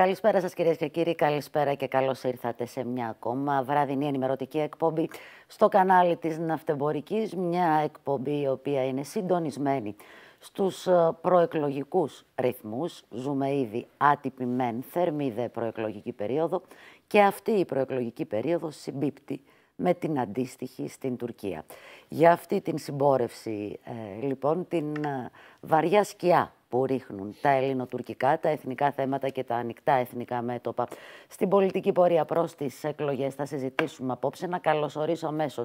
Καλησπέρα σας κύριε και κύριοι, καλησπέρα και καλώς ήρθατε σε μια ακόμα βραδινή ενημερωτική εκπομπή στο κανάλι της Ναυτεμπορικής, μια εκπομπή η οποία είναι συντονισμένη στους ε, προεκλογικούς ρυθμούς. Ζούμε ήδη άτυπη μεν θερμή δε προεκλογική περίοδο και αυτή η προεκλογική περίοδο συμπίπτει με την αντίστοιχη στην Τουρκία. Για αυτή την συμπόρευση, ε, λοιπόν, την ε, βαριά σκιά που ρίχνουν τα ελληνοτουρκικά, τα εθνικά θέματα και τα ανοιχτά εθνικά μέτωπα. Στην πολιτική πορεία προς τις εκλογές θα συζητήσουμε απόψε. Να καλωσορίσω αμέσως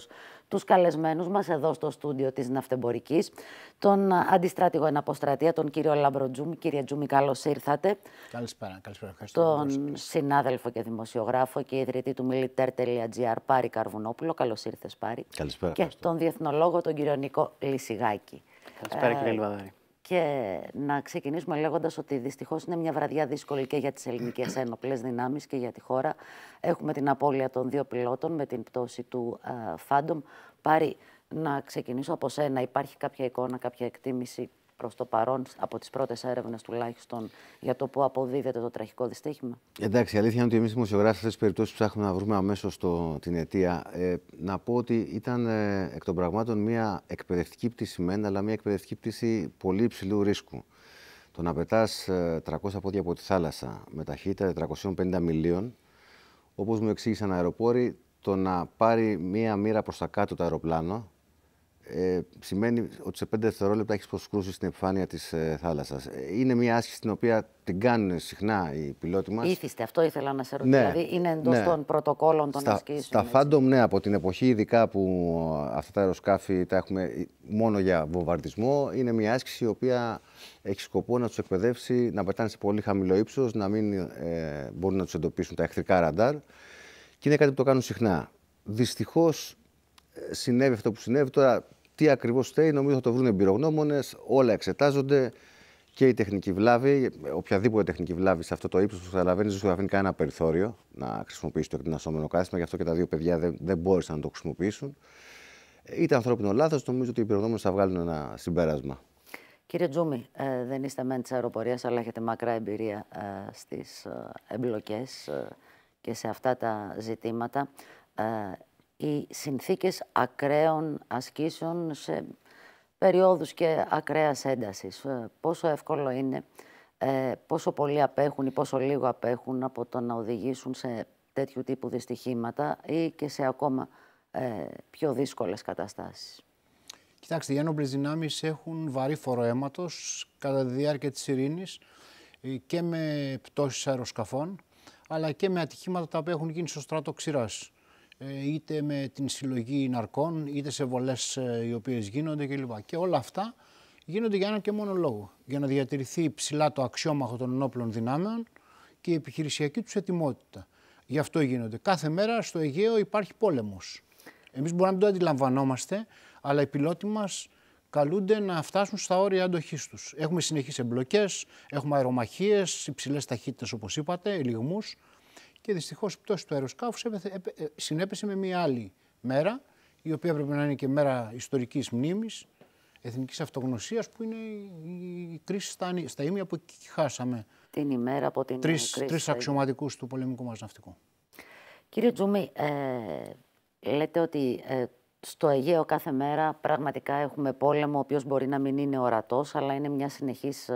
τους καλεσμένους μας εδώ στο στούντιο της Ναυτεμπορικής, τον αντιστράτηγο εναποστρατεία, τον κύριο Λαμπροτζούμ. Κύριε Τζούμι, καλώς ήρθατε. Καλησπέρα, καλησπέρα. Ευχαριστώ. Τον συνάδελφο και δημοσιογράφο και ιδρυτή του militer.gr, Πάρη Καρβουνόπουλο. Καλώς ήρθες, Πάρη. Καλησπέρα. Και τον διεθνολόγο, τον κύριο Νίκο Λυσιγάκη. Καλησπέρα, ε, κύριε Λιβαδάρη. Και να ξεκινήσουμε λέγοντας ότι δυστυχώς είναι μια βραδιά δύσκολη και για τις ελληνικές ένοπλες δυνάμεις και για τη χώρα. Έχουμε την απώλεια των δύο πιλότων με την πτώση του Φάντομ. Ε, Πάρη, να ξεκινήσω από σένα. Υπάρχει κάποια εικόνα, κάποια εκτίμηση προς το παρόν, από τις πρώτες έρευνες τουλάχιστον, για το πού αποδίδεται το τραγικό δυστύχημα. Εντάξει, η αλήθεια είναι ότι εμείς δημοσιογράφοι σε αυτές τις περιπτώσεις ψάχνουμε να βρούμε αμέσως την αιτία. Ε, να πω ότι ήταν ε, εκ των πραγμάτων μια εκπαιδευτική πτήση μεν, αλλά μια εκπαιδευτική πτήση πολύ υψηλού ρίσκου. Το να πετάς 300 ε, πόδια από τη θάλασσα με ταχύτητα 450 μιλίων, όπως μου εξήγησαν αεροπόροι, το να πάρει μία μοίρα προς τα κάτω το αεροπλάνο, ε, σημαίνει ότι σε 5 δευτερόλεπτα έχεις προσκρούσει στην επιφάνεια της ε, θάλασσας. Ε, είναι μια άσκηση την οποία την κάνουν συχνά οι πιλότοι μας. Ήθιστε, αυτό ήθελα να σε ρωτήσω. Ναι, δηλαδή είναι εντός ναι. των πρωτοκόλων των ασκήσεων. Στα Phantom, ναι, από την εποχή ειδικά που ε, αυτά τα αεροσκάφη τα έχουμε ε, μόνο για βομβαρδισμό, είναι μια άσκηση η οποία έχει σκοπό να τους εκπαιδεύσει να πετάνε σε πολύ χαμηλό ύψος, να μην ε, μπορούν να τους εντοπίσουν τα εχθρικά ραντάρ. Και είναι κάτι που το κάνουν συχνά. Δυστυχώς συνέβη αυτό που συνέβη. Τώρα τι ακριβώς θέλει, νομίζω θα το βρουν εμπειρογνώμονες. Όλα εξετάζονται και η τεχνική βλάβη, οποιαδήποτε τεχνική βλάβη σε αυτό το ύψος που καταλαβαίνει, δεν σου αφήνει κανένα περιθώριο να χρησιμοποιήσει το εκτινασόμενο κάθισμα. Γι' αυτό και τα δύο παιδιά δεν, δεν μπόρεσαν να το χρησιμοποιήσουν. Ήταν ανθρώπινο λάθος. Νομίζω ότι οι εμπειρογνώμονες θα βγάλουν ένα συμπέρασμα. Κύριε Τζούμι, ε, δεν είστε μεν της αεροπορίας, αλλά έχετε μακρά εμπειρία ε, στις ε, ε, και σε αυτά τα ζητήματα. Ε, οι συνθήκες ακραίων ασκήσεων σε περιόδους και ακραίας έντασης. Ε, πόσο εύκολο είναι, ε, πόσο πολύ απέχουν ή πόσο λίγο απέχουν από το να οδηγήσουν σε τέτοιου τύπου δυστυχήματα ή και σε ακόμα ε, πιο δύσκολες καταστάσεις. Κοιτάξτε, οι ένοπλες δυνάμεις έχουν βαρύ φορό κατά τη διάρκεια της ειρήνης και με πτώσεις αεροσκαφών, αλλά και με ατυχήματα τα οποία έχουν γίνει στο στράτο ξηράς. Ε, είτε με την συλλογή ναρκών, είτε σε βολές ε, οι οποίες γίνονται κλπ. Και όλα αυτά γίνονται για ένα και μόνο λόγο. Για να διατηρηθεί ψηλά το αξιόμαχο των ενόπλων δυνάμεων και η επιχειρησιακή τους ετοιμότητα. Γι' αυτό γίνονται. Κάθε μέρα στο Αιγαίο υπάρχει πόλεμος. Εμείς μπορούμε να μην το αντιλαμβανόμαστε, αλλά οι πιλότοι μας καλούνται να φτάσουν στα όρια αντοχής τους. Έχουμε συνεχείς εμπλοκές, έχουμε αερομαχίες, υψηλές ταχύτητες όπως είπατε, ελιγμούς και δυστυχώς η πτώση του αεροσκάφου ε, συνέπεσε με μια άλλη μέρα, η οποία έπρεπε να είναι και μέρα ιστορικής μνήμης, εθνικής αυτογνωσίας, που είναι η κρίση στα, στα ίμια που εκεί χάσαμε. Την ημέρα από την τρεις, κρίση. Τρεις αξιωματικούς του πολεμικού μας ναυτικού. Κύριε Τζούμι, ε, λέτε ότι ε, στο Αιγαίο κάθε μέρα πραγματικά έχουμε πόλεμο, ο οποίος μπορεί να μην είναι ορατός, αλλά είναι μια συνεχής ε,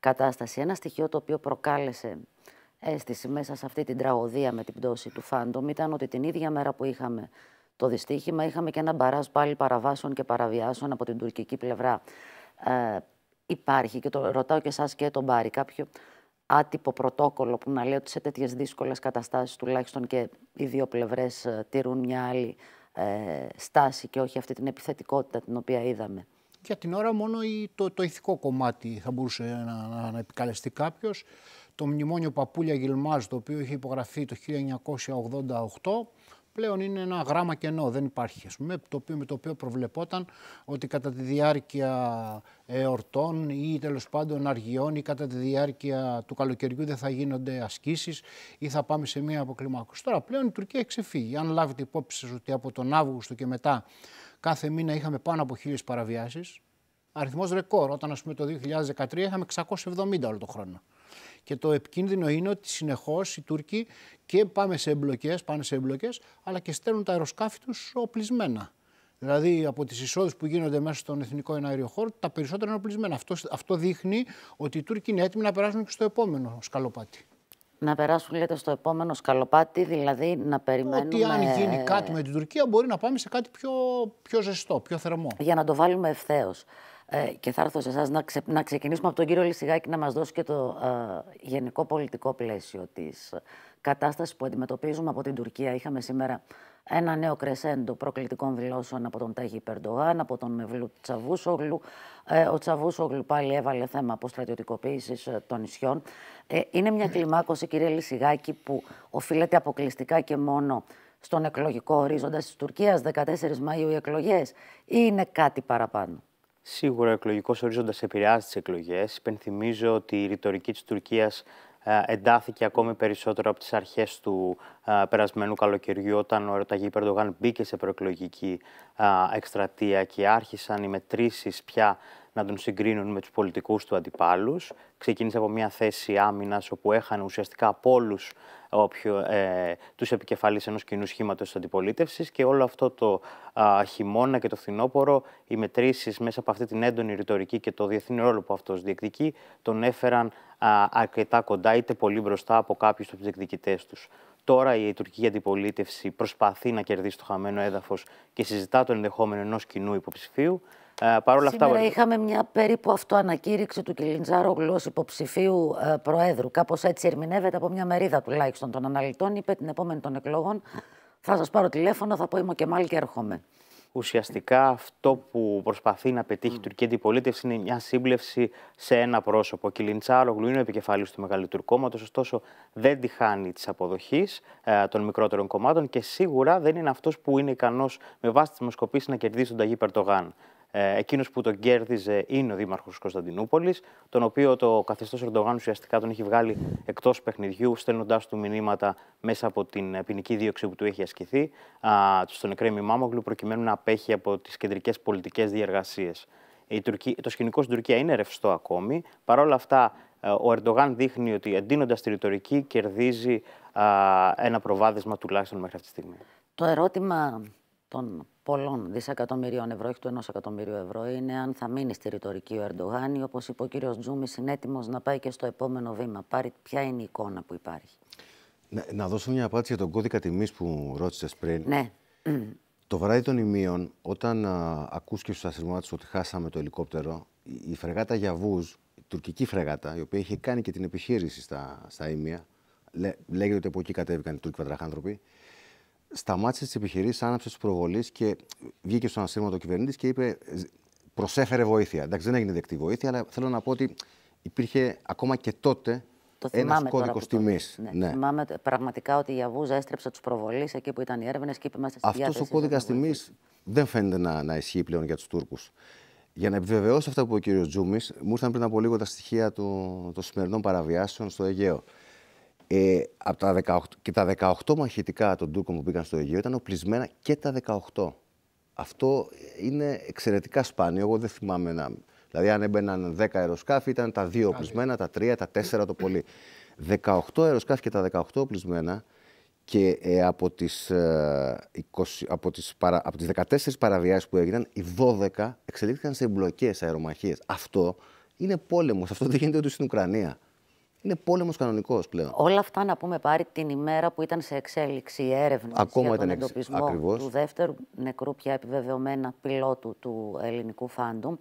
κατάσταση. Ένα στοιχείο το οποίο προκάλεσε αίσθηση μέσα σε αυτή την τραγωδία με την πτώση του Φάντομ ήταν ότι την ίδια μέρα που είχαμε το δυστύχημα, είχαμε και ένα μπαράζ πάλι παραβάσεων και παραβιάσεων από την τουρκική πλευρά. Ε, υπάρχει, και το ρωτάω και εσάς και τον Μπάρη, κάποιο άτυπο πρωτόκολλο που να λέει ότι σε τέτοιες δύσκολες καταστάσεις τουλάχιστον και οι δύο πλευρές ε, τηρούν μια άλλη ε, στάση και όχι αυτή την επιθετικότητα την οποία είδαμε. Για την ώρα μόνο το, το ηθικό κομμάτι θα μπορούσε να, να, να επικαλεστεί κάποιος το μνημόνιο Παπούλια Γιλμάζ, το οποίο είχε υπογραφεί το 1988, πλέον είναι ένα γράμμα κενό, δεν υπάρχει. Ας πούμε, το οποίο, με το οποίο προβλεπόταν ότι κατά τη διάρκεια εορτών ή τέλος πάντων αργιών ή κατά τη διάρκεια του καλοκαιριού δεν θα γίνονται σε μία από κλιμάκους. Τώρα πλέον ή θα πάμε σε μία αποκλιμάκωση. Τώρα πλέον η τουρκια έχει ξεφύγει. Αν λάβετε υπόψη σας ότι από τον Αύγουστο και μετά κάθε μήνα είχαμε πάνω από χίλιες παραβιάσεις, Αριθμός ρεκόρ, όταν ας πούμε το 2013 είχαμε 670 όλο το χρόνο. Και το επικίνδυνο είναι ότι συνεχώς οι Τούρκοι και πάμε σε εμπλοκές, πάνε σε εμπλοκές, αλλά και στέλνουν τα αεροσκάφη τους οπλισμένα. Δηλαδή από τις εισόδους που γίνονται μέσα στον εθνικό εναέριο χώρο, τα περισσότερα είναι οπλισμένα. Αυτό, αυτό δείχνει ότι οι Τούρκοι είναι έτοιμοι να περάσουν και στο επόμενο σκαλοπάτι. Να περάσουν, λέτε, στο επόμενο σκαλοπάτι, δηλαδή να περιμένουμε. Ότι αν γίνει κάτι με την Τουρκία, μπορεί να πάμε σε κάτι πιο, πιο ζεστό, πιο θερμό. Για να το βάλουμε ευθέως ε, και θα έρθω σε εσάς να, να ξεκινήσουμε από τον κύριο Λυσιγάκη να μας δώσει και το ε, γενικό πολιτικό πλαίσιο της. Κατάστασης που αντιμετωπίζουμε από την Τουρκία. Είχαμε σήμερα ένα νέο κρεσέντο προκλητικών δηλώσεων από τον Τάγι Περντογάν, από τον Μευλού Τσαβούσογλου. Ε, ο Τσαβούσογλου πάλι έβαλε θέμα αποστρατιωτικοποίησης ε, των νησιών. Ε, είναι μια κλιμάκωση, κύριε Λυσιγάκη, που οφείλεται αποκλειστικά και μόνο στον εκλογικό ορίζοντα της Τουρκίας, 14 Μαου οι εκλογές. ή είναι κάτι παραπάνω. Σίγουρα ο εκλογικός ορίζοντας επηρεάζει τις εκλογές. Υπενθυμίζω ότι η ρητορική της Τουρκίας ε, εντάθηκε ακόμη περισσότερο από τις αρχές του ε, περασμένου καλοκαιριού όταν ο Ρεταγί Περντογάν μπήκε σε προεκλογική ε, εκστρατεία και άρχισαν οι μετρήσεις πια να τον συγκρίνουν με τους πολιτικούς του αντιπάλους. Ξεκίνησε από μια θέση άμυνας όπου έχανε ουσιαστικά από όλους ε, ε τους επικεφαλής ενός κοινού σχήματος της αντιπολίτευσης και όλο αυτό το α, χειμώνα και το φθινόπωρο οι μετρήσεις μέσα από αυτή την έντονη ρητορική και το διεθνή ρόλο που αυτός διεκδικεί τον έφεραν α, αρκετά κοντά είτε πολύ μπροστά από κάποιους από τους διεκδικητές τους. Τώρα η τουρκική αντιπολίτευση προσπαθεί να κερδίσει το χαμένο έδαφος και συζητά το ενδεχόμενο ενός κοινού υποψηφίου. Ε, Σήμερα αυτά... είχαμε μια περίπου αυτοανακήρυξη του Κιλιντζάρογλου ως υποψηφίου ε, Προέδρου. Κάπως έτσι ερμηνεύεται από μια μερίδα τουλάχιστον των αναλυτών. Είπε την επόμενη των εκλογών θα σας πάρω τηλέφωνο, θα πω είμαι και μάλλον και έρχομαι. Ουσιαστικά αυτό που προσπαθεί να πετύχει η τουρκική αντιπολίτευση είναι μια σύμπλευση σε ένα πρόσωπο. Ο Κιλιντσάρογλου είναι ο επικεφαλής του μεγαλύτερου κόμματο, ωστόσο δεν τη χάνει της αποδοχής ε, των μικρότερων κομμάτων και σίγουρα δεν είναι αυτός που είναι ικανός με βάση τη δημοσκοπήση να κερδίσει τον Ταγί Περτογάν. Ε, Εκείνος που τον κέρδιζε είναι ο Δήμαρχος Κωνσταντινούπολης, τον οποίο το καθεστώς Ερντογάν ουσιαστικά τον έχει βγάλει εκτός παιχνιδιού, στέλνοντάς του μηνύματα μέσα από την ποινική δίωξη που του έχει ασκηθεί, στον Εκρέμι Μάμογλου, προκειμένου να απέχει από τις κεντρικές πολιτικές διεργασίες. Το σκηνικό στην Τουρκία είναι ρευστό ακόμη. Παρ' όλα αυτά, ε, ο Ερντογάν δείχνει ότι εντείνοντας τη ρητορική κερδίζει ένα προβάδισμα τουλάχιστον μέχρι αυτή τη στιγμή. Το ερώτημα των πολλών δισεκατομμυρίων ευρώ, όχι του ενός εκατομμυρίου ευρώ, είναι αν θα μείνει στη ρητορική ο Ερντογάν ή όπως είπε ο κύριος Τζούμι, είναι έτοιμος να πάει και στο επόμενο βήμα. Πάρει, ποια είναι η εικόνα που υπάρχει. Να, να δώσω μια απάντηση για τον κώδικα τιμής που ρώτησες πριν. Ναι. Το βράδυ των ημείων, όταν ακούστηκε στου αστυνομικού ότι χάσαμε το ελικόπτερο, η, φρεγάτα Γιαβούζ, η τουρκική φρεγάτα, η οποία είχε κάνει και την επιχείρηση στα, στα ημεία, λέγεται ότι από εκεί κατέβηκαν οι Τούρκοι πατραχάνθρωποι, σταμάτησε τις επιχειρήσεις, άναψε τη προβολή και βγήκε στον ασύρματο κυβερνήτης και είπε: Προσέφερε βοήθεια. Εντάξει, δεν έγινε δεκτή βοήθεια, αλλά θέλω να πω ότι υπήρχε ακόμα και τότε ένα κώδικο τιμή. Ναι. Θυμάμαι πραγματικά ότι η Αβούζα έστρεψε τους προβολείς εκεί που ήταν οι έρευνες και είπε: Είμαστε στη Αυτός ο κώδικα τιμής δεν φαίνεται να, να ισχύει πλέον για τους Τούρκους. Για να επιβεβαιώσω αυτά που είπε ο κ. Τζούμης, μου ήρθαν πριν από λίγο τα στοιχεία των σημερινών παραβιάσεων στο Αιγαίο. Ε, από τα 18, και τα 18 μαχητικά των Τούρκων που πήγαν στο Αιγαίο ήταν οπλισμένα και τα 18. Αυτό είναι εξαιρετικά σπάνιο. Εγώ δεν θυμάμαι να. Δηλαδή, αν έμπαιναν 10 αεροσκάφη, ήταν τα 2 οπλισμένα, τα 3, τα 4 το πολύ. 18 αεροσκάφη και τα 18 οπλισμένα και ε, από, τις, 20, ε, από, τις 14 παραβιάσεις που έγιναν, οι 12 εξελίχθηκαν σε εμπλοκές αερομαχίες. Αυτό είναι πόλεμος. Αυτό δεν γίνεται ούτε στην Ουκρανία. Είναι πόλεμος κανονικός πλέον. Όλα αυτά να πούμε πάρει την ημέρα που ήταν σε εξέλιξη η έρευνα Ακόμα για τον εντοπισμό ακριβώς. του δεύτερου νεκρού πια επιβεβαιωμένα πιλότου του ελληνικού φάντουμ.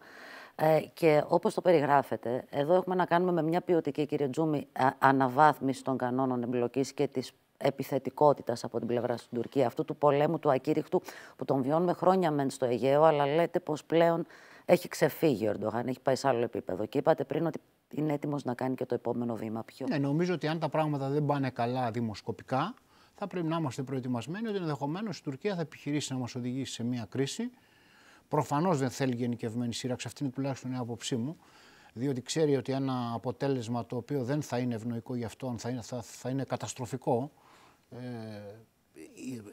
Ε, και όπως το περιγράφετε, εδώ έχουμε να κάνουμε με μια ποιοτική, κύριε Τζούμι, αναβάθμιση των κανόνων εμπλοκής και της επιθετικότητας από την πλευρά στην Τουρκία, αυτού του πολέμου του ακήρυχτου που τον βιώνουμε χρόνια μεν στο Αιγαίο, αλλά λέτε πως πλέον έχει ξεφύγει ο Ερντογάν, έχει πάει σε άλλο επίπεδο. Και είπατε πριν ότι είναι έτοιμος να κάνει και το επόμενο βήμα πιο. Ναι, νομίζω ότι αν τα πράγματα δεν πάνε καλά δημοσκοπικά, θα πρέπει να είμαστε προετοιμασμένοι ότι ενδεχομένως η Τουρκία θα επιχειρήσει να μας οδηγήσει σε μια κρίση. Προφανώς δεν θέλει γενικευμένη σύραξη, αυτή είναι τουλάχιστον η άποψή μου. Διότι ξέρει ότι ένα αποτέλεσμα το οποίο δεν θα είναι ευνοϊκό για αυτόν θα είναι, θα, είναι καταστροφικό. Ε,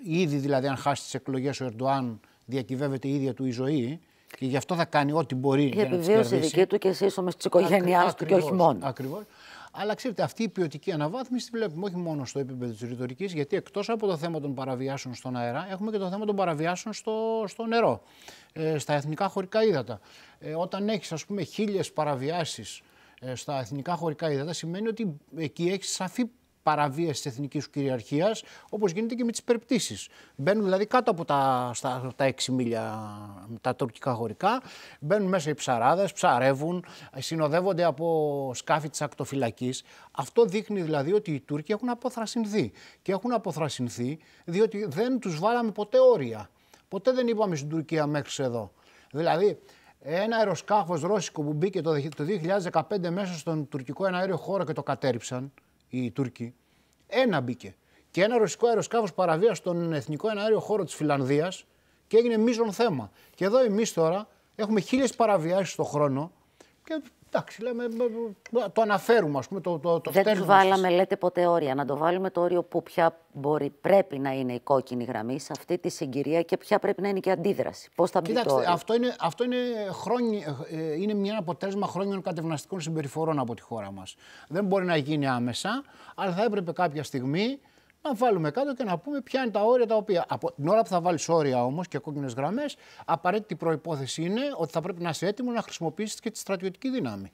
ήδη δηλαδή, αν χάσει τις εκλογές, ο Ερντοάν διακυβεύεται η ίδια του η ζωή. Και γι' αυτό θα κάνει ό,τι μπορεί. Η για επιβίωση δική του και εσύ τη οικογένειάς του και όχι μόνος. Ακριβώς. Αλλά ξέρετε, αυτή η ποιοτική αναβάθμιση τη βλέπουμε όχι μόνο στο επίπεδο της ρητορικής, γιατί εκτός από το θέμα των παραβιάσεων στον αέρα, έχουμε και το θέμα των παραβιάσεων στο, στο νερό, ε, στα εθνικά χωρικά ύδατα. Ε, όταν έχεις, ας πούμε, χίλιες παραβιάσεις ε, στα εθνικά χωρικά ύδατα, σημαίνει ότι εκεί έχεις σαφή παραβίασης της εθνικής κυριαρχίας, όπως γίνεται και με τις υπερπτήσει. Μπαίνουν δηλαδή κάτω από τα, τα 6 μίλια τα τουρκικά χωρικά, μπαίνουν μέσα οι ψαράδες, ψαρεύουν, συνοδεύονται από σκάφη της ακτοφυλακής. Αυτό δείχνει δηλαδή ότι οι Τούρκοι έχουν αποθρασυνθεί Και έχουν αποθρασυνθεί διότι δεν τους βάλαμε ποτέ όρια. Ποτέ δεν είπαμε στην Τουρκία μέχρι εδώ. Δηλαδή, ένα αεροσκάφος ρώσικο που μπήκε το 2015 μέσα στον τουρκικό εναέριο χώρο και το κατέριψαν, οι Τούρκοι. Ένα μπήκε. Και ένα ρωσικό αεροσκάφος παραβίασε στον εθνικό εναέριο χώρο της Φιλανδίας και έγινε μείζον θέμα. Και εδώ εμείς τώρα έχουμε χίλιες παραβιάσεις στον χρόνο και Εντάξει, λέμε, το αναφέρουμε, ας πούμε, το, το, το Δεν τους βάλαμε, λέτε, ποτέ όρια. Να το βάλουμε το όριο που πια μπορεί, πρέπει να είναι η κόκκινη γραμμή σε αυτή τη συγκυρία και ποια πρέπει να είναι και η αντίδραση. Πώς θα μπει Κοιτάξτε, το όριο. αυτό είναι, αυτό είναι, χρόνι, ε, είναι μια αποτέλεσμα χρόνιων κατευναστικών συμπεριφορών από τη χώρα μας. Δεν μπορεί να γίνει άμεσα, αλλά θα έπρεπε κάποια στιγμή να βάλουμε κάτω και να πούμε ποια είναι τα όρια τα οποία. Από την ώρα που θα βάλεις όρια όμως και κόκκινες γραμμές, απαραίτητη προπόθεση είναι ότι θα πρέπει να είσαι έτοιμο να χρησιμοποιήσεις και τη στρατιωτική δύναμη.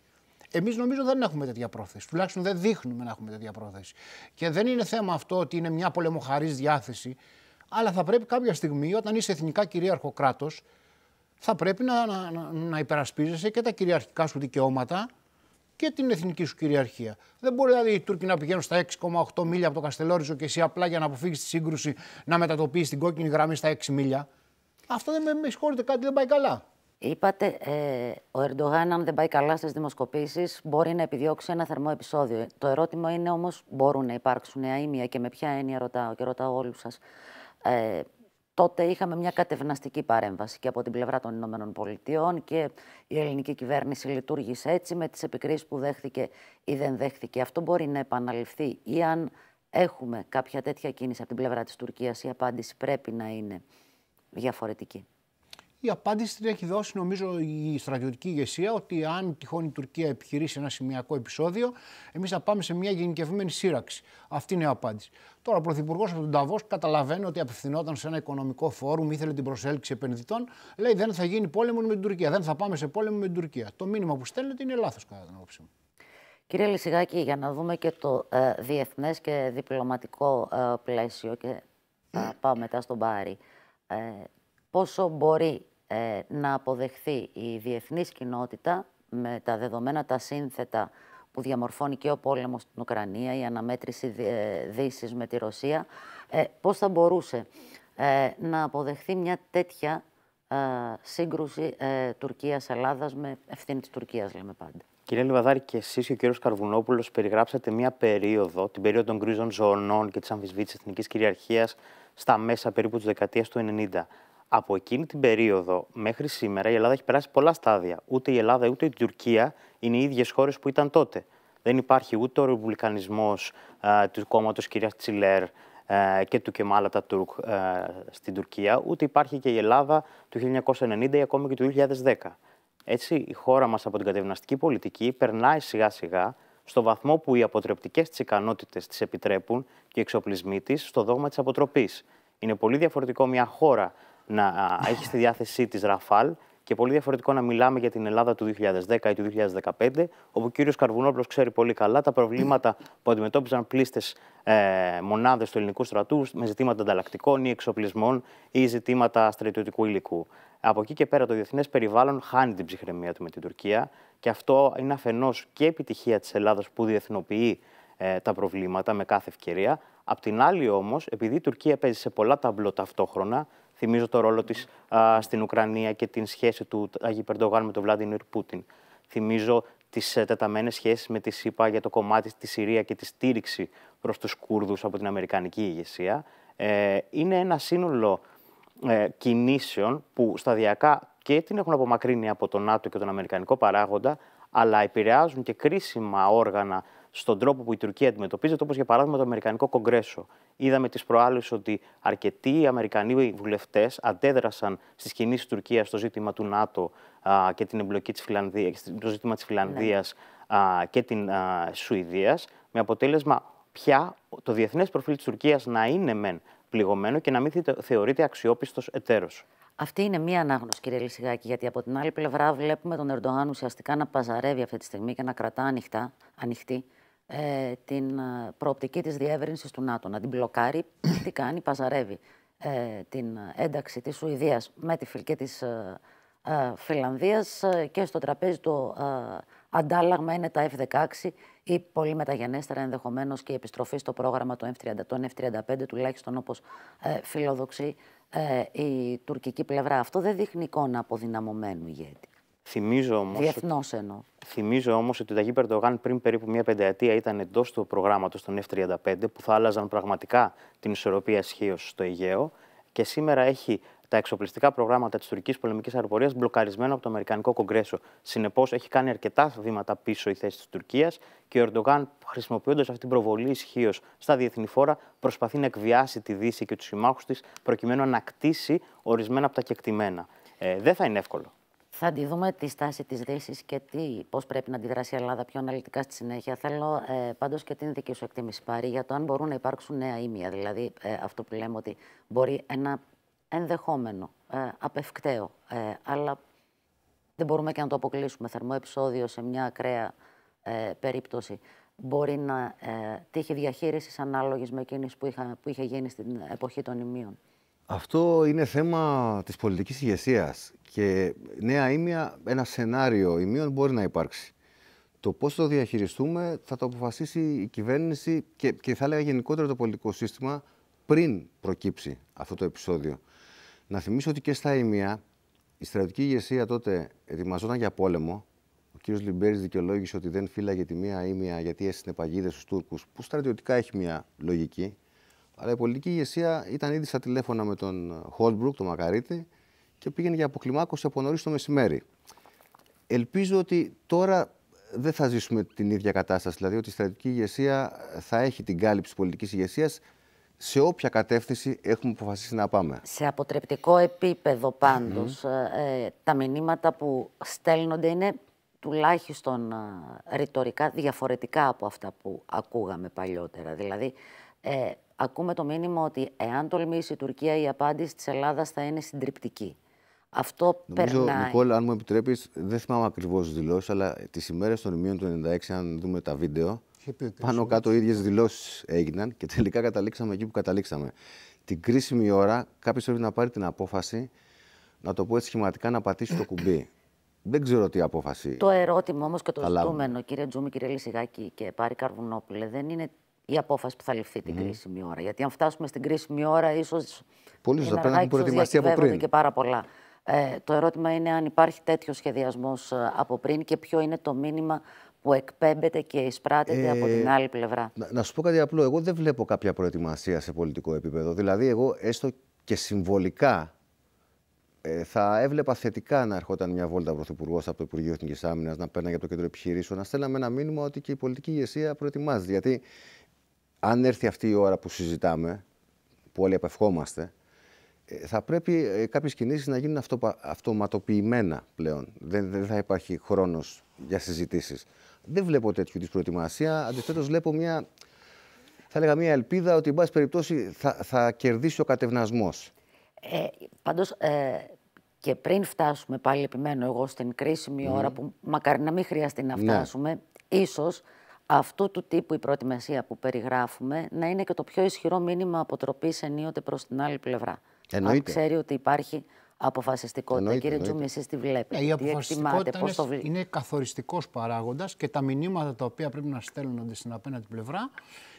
Εμείς νομίζω δεν έχουμε τέτοια πρόθεση. Τουλάχιστον δεν δείχνουμε να έχουμε τέτοια πρόθεση. Και δεν είναι θέμα αυτό ότι είναι μια πολεμοχαρής διάθεση, αλλά θα πρέπει κάποια στιγμή, όταν είσαι εθνικά κυρίαρχο κράτος, θα πρέπει να, να, να υπερασπίζεσαι και τα κυριαρχικά σου δικαιώματα και την εθνική σου κυριαρχία. Δεν μπορεί δηλαδή οι Τούρκοι να πηγαίνουν στα 6,8 μίλια από το Καστελόριζο και εσύ απλά για να αποφύγεις τη σύγκρουση να μετατοπίσεις την κόκκινη γραμμή στα 6 μίλια. Αυτό δεν με, με συγχωρείτε, κάτι δεν πάει καλά. Είπατε, ε, ο Ερντογάν, αν δεν πάει καλά στις δημοσκοπήσεις, μπορεί να επιδιώξει ένα θερμό επεισόδιο. Το ερώτημα είναι όμως, μπορούν να υπάρξουν αίμια και με ποια έννοια ρωτάω και ρωτάω όλους σας. Ε, Τότε είχαμε μια κατευναστική παρέμβαση και από την πλευρά των Ηνωμένων Πολιτειών και η ελληνική κυβέρνηση λειτουργήσε έτσι με τις επικρίσεις που δέχθηκε ή δεν δέχθηκε. Αυτό μπορεί να επαναληφθεί ή αν έχουμε κάποια τέτοια κίνηση από την πλευρά της Τουρκίας η απάντηση πρέπει να είναι διαφορετική. Η απάντηση την έχει δώσει νομίζω η στρατιωτική ηγεσία ότι αν τυχόν η Τουρκία επιχειρήσει ένα σημειακό επεισόδιο, εμείς θα πάμε σε μια γενικευμένη σύραξη. Αυτή είναι η απάντηση. Τώρα, ο Πρωθυπουργός από τον Ταβός καταλαβαίνει ότι απευθυνόταν σε ένα οικονομικό φόρουμ, ήθελε την προσέλκυση επενδυτών. Λέει δεν θα γίνει πόλεμο με την Τουρκία. Δεν θα πάμε σε πόλεμο με την Τουρκία. Το μήνυμα που στέλνετε είναι λάθος, κατά την άποψή μου. Κύριε Λυσιγάκη, για να δούμε και το ε, διεθνές και διπλωματικό ε, πλαίσιο και θα ε, πάω μετά στον Πάρη. Ε, πόσο μπορεί να αποδεχθεί η διεθνής κοινότητα με τα δεδομένα τα σύνθετα που διαμορφώνει και ο πόλεμος στην Ουκρανία, η αναμέτρηση ε, Δύσης με τη Ρωσία, ε, πώς θα μπορούσε ε, να αποδεχθεί μια τέτοια σύγκρουση Τουρκίας-Ελλάδας με ευθύνη της Τουρκίας, λέμε πάντα. Κύριε Λιβαδάρη, και εσείς και ο κύριος Καρβουνόπουλος περιγράψατε μία περίοδο, την περίοδο των κρίζων ζωνών και της αμφισβήτησης εθνικής κυριαρχίας στα μέσα περίπου της δεκαετίας του 90 από εκείνη την περίοδο μέχρι σήμερα η Ελλάδα έχει περάσει πολλά στάδια. Ούτε η Ελλάδα ούτε η Τουρκία είναι οι ίδιες χώρες που ήταν τότε. Δεν υπάρχει ούτε ο ρεπουμπλικανισμός ε, του κόμματος κυρίας Τσιλέρ ε, και του Κεμάλα τα Τουρκ ε, στην Τουρκία, ούτε υπάρχει και η Ελλάδα του 1990 ή ακόμα και του 2010. Έτσι, η χώρα μας από την κατευναστική πολιτική περνάει σιγά σιγά στο βαθμό που οι αποτρεπτικές της ικανότητες της επιτρέπουν και οι εξοπλισμοί της στο δόγμα της αποτροπής. Είναι πολύ διαφορετικό μια χώρα να έχεις στη διάθεσή της Ραφάλ και πολύ διαφορετικό να μιλάμε για την Ελλάδα του 2010 ή του 2015, όπου ο κύριος Καρβουνόπλο ξέρει πολύ καλά τα προβλήματα που αντιμετώπιζαν πλήστες ε, μονάδες του ελληνικού στρατού με ζητήματα ανταλλακτικών ή εξοπλισμών ή ζητήματα στρατιωτικού υλικού. Από εκεί και πέρα, το διεθνές περιβάλλον χάνει την ψυχραιμία του με την Τουρκία και αυτό είναι αφενός και επιτυχία της Ελλάδας που διεθνοποιεί ε, τα προβλήματα με κάθε ευκαιρία. Απ' την άλλη, όμως, επειδή η Τουρκία παίζει σε πολλά ταμπλό ταυτόχρονα, Θυμίζω το ρόλο της στην Ουκρανία και την σχέση του Αγίου Περντογάν με τον Βλάντινιρ Πούτιν. Θυμίζω τις ε, τεταμένες σχέσεις με τη ΣΥΠΑ για το κομμάτι στη Συρία και τη στήριξη προς τους Κούρδους από την Αμερικανική ηγεσία. Ε, είναι ένα σύνολο ε, κινήσεων που σταδιακά και την έχουν απομακρύνει από τον ΝΑΤΟ και τον Αμερικανικό παράγοντα, αλλά επηρεάζουν και κρίσιμα όργανα στον τρόπο που η Τουρκία αντιμετωπίζεται, όπως για παράδειγμα το Αμερικανικό Κογκρέσο. Είδαμε τις προάλλες ότι αρκετοί Αμερικανοί βουλευτές αντέδρασαν στις κινήσεις Τουρκίας στο ζήτημα του ΝΑΤΟ και την εμπλοκή της Φιλανδίας, το ζήτημα της Φιλανδίας ναι. και την Σουηδίας, με αποτέλεσμα πια το διεθνές προφίλ της Τουρκίας να είναι μεν πληγωμένο και να μην θεωρείται αξιόπιστος εταίρος. Αυτή είναι μία ανάγνωση, κύριε Λυσιγάκη, γιατί από την άλλη πλευρά βλέπουμε τον Ερντογάν ουσιαστικά να παζαρεύει αυτή τη στιγμή και να κρατά ανοιχτά, ανοιχτή ε, την ε, προοπτική της διεύρυνσης του ΝΑΤΟ, να την μπλοκάρει, τι κάνει, παζαρεύει ε, την ένταξη της Σουηδίας με τη φιλική της ε, Φιλανδίας και στο τραπέζι του αντάλλαγμα είναι τα F-16 ή πολύ μεταγενέστερα ενδεχομένως και η επιστροφή στο πρόγραμμα των F-30, F-35 τουλάχιστον όπως φιλοδοξεί η τουρκική πλευρά. Αυτό δεν δείχνει εικόνα αποδυναμωμένου ηγέτη. Θυμίζω όμως Διεθνώ Θυμίζω όμως ότι ο Ταγί Περντογάν πριν περίπου μία πενταετία ήταν εντός του προγράμματος των F35 που θα άλλαζαν πραγματικά την ισορροπία ισχύω στο Αιγαίο και σήμερα έχει τα εξοπλιστικά προγράμματα της τουρκικής πολεμικής αεροπορίας μπλοκαρισμένα από το Αμερικανικό Κογκρέσο. Συνεπώς, έχει κάνει αρκετά βήματα πίσω η θέση της Τουρκίας και ο Ερντογάν, χρησιμοποιώντας αυτή την προβολή ισχύω στα διεθνή φόρα, προσπαθεί να εκβιάσει τη Δύση και τους συμμάχους της προκειμένου να κτίσει ορισμένα από τα κεκτημένα. Ε, δεν θα είναι εύκολο. Θα αντιδούμε τη στάση της Δύσης και πώς πρέπει να αντιδράσει η Ελλάδα πιο αναλυτικά στη συνέχεια. Θέλω ε, πάντως και την δική σου εκτίμηση πάρει για το αν μπορούν να υπάρξουν νέα ήμια. Δηλαδή, ε, αυτό που λέμε ότι μπορεί ένα ενδεχόμενο, ε, απευκταίο, ε, αλλά δεν μπορούμε και να το αποκλείσουμε. Θερμό επεισόδιο σε μια ακραία ε, περίπτωση μπορεί να τύχει διαχείρισης ανάλογης με εκείνης που, που είχε γίνει στην εποχή των ημίων. Αυτό είναι θέμα της πολιτικής ηγεσίας. Και νέα ήμια, ένα σενάριο ημείων μπορεί να υπάρξει. Το πώς το διαχειριστούμε θα το αποφασίσει η κυβέρνηση και, και θα έλεγα γενικότερα το πολιτικό σύστημα πριν προκύψει αυτό το επεισόδιο. Να θυμίσω ότι και στα ήμια η στρατιωτική ηγεσία τότε ετοιμαζόταν για πόλεμο. Ο κ. Λιμπέρης δικαιολόγησε ότι δεν φύλαγε τη μία ήμια γιατί έστεινε παγίδες στους Τούρκους, που στρατιωτικά έχει μια λογική. Αλλά η πολιτική ηγεσία ήταν ήδη στα τηλέφωνα με τον Χόλμπρουκ, τον Μακαρίτη, και πήγαινε για αποκλιμάκωση από νωρίς το μεσημέρι. Ελπίζω ότι τώρα δεν θα ζήσουμε την ίδια κατάσταση. Δηλαδή ότι η στρατηγική ηγεσία θα έχει την κάλυψη πολιτικής ηγεσίας σε όποια κατεύθυνση έχουμε αποφασίσει να πάμε. Σε αποτρεπτικό επίπεδο πάντως, ε, ε, τα μηνύματα που στέλνονται είναι τουλάχιστον ε, ρητορικά διαφορετικά από αυτά που ακούγαμε παλιότερα. Δηλαδή, ε, ακούμε το μήνυμα ότι εάν τολμήσει η Τουρκία η απάντηση της Ελλάδας θα είναι συντριπτική. Αυτό Νομίζω, περνάει. Νικόλ, αν μου επιτρέπεις, δεν θυμάμαι ακριβώς δηλώσεις, αλλά τις ημέρες των ημείων του 1996, αν δούμε τα βίντεο, πάνω κάτω οι ίδιες δηλώσεις έγιναν και τελικά καταλήξαμε εκεί που καταλήξαμε. Την κρίσιμη ώρα κάποιος πρέπει να πάρει την απόφαση, να το πω έτσι σχηματικά, να πατήσει το κουμπί. Δεν ξέρω τι απόφαση. Το ερώτημα όμως και το ζητούμενο, κύριε Τζούμι, κύριε Λυσιγάκη και πάρει Καρβουνόπουλε, δεν είναι η απόφαση που θα ληφθεί την mm. κρίσιμη ώρα. Γιατί αν φτάσουμε στην κρίσιμη ώρα, ίσως. Πολύ σωστά. Πρέπει να έχουν προετοιμαστεί από πριν. Και πάρα πολλά. Ε, το ερώτημα είναι αν υπάρχει τέτοιος σχεδιασμός ε, από πριν και ποιο είναι το μήνυμα που εκπέμπεται και εισπράτεται από την ε, άλλη πλευρά. Να, να, σου πω κάτι απλό. Εγώ δεν βλέπω κάποια προετοιμασία σε πολιτικό επίπεδο. Δηλαδή, εγώ έστω και συμβολικά θα έβλεπα θετικά να ερχόταν μια βόλτα πρωθυπουργός από το Υπουργείο Εθνικής Άμυνας, να παίρνει από το κέντρο επιχειρήσεων, να στέλναμε ένα μήνυμα ότι και η πολιτική ηγεσία προετοιμάζεται. Γιατί αν έρθει αυτή η ώρα που συζητάμε, που όλοι απευχόμαστε, ε, θα πρέπει ε, κάποιες κινήσεις να γίνουν αυτο, αυτοματοποιημένα πλέον. Δεν, δεν θα υπάρχει χρόνος για συζητήσεις. Δεν βλέπω τέτοιου είδους προετοιμασία. Αντιθέτως, βλέπω μια. Θα έλεγα μια ελπίδα ότι, εν πάση περιπτώσει, θα, θα κερδίσει ο κατευνασμός. Ε, Πάντως, ε, και πριν φτάσουμε, πάλι επιμένω εγώ στην κρίσιμη mm. ώρα που μακάρι να μην χρειαστεί να ναι. φτάσουμε, ναι. ίσως αυτού του τύπου η πρώτη μεσία που περιγράφουμε να είναι και το πιο ισχυρό μήνυμα αποτροπής ενίοτε προς την άλλη πλευρά. Αν ξέρει ότι υπάρχει αποφασιστικότητα. Εννοείται, Κύριε Τζούμι, εσεί τη βλέπετε. η αποφασιστικότητα είναι, το... είναι καθοριστικός παράγοντας και τα μηνύματα τα οποία πρέπει να στέλνονται στην απέναντι πλευρά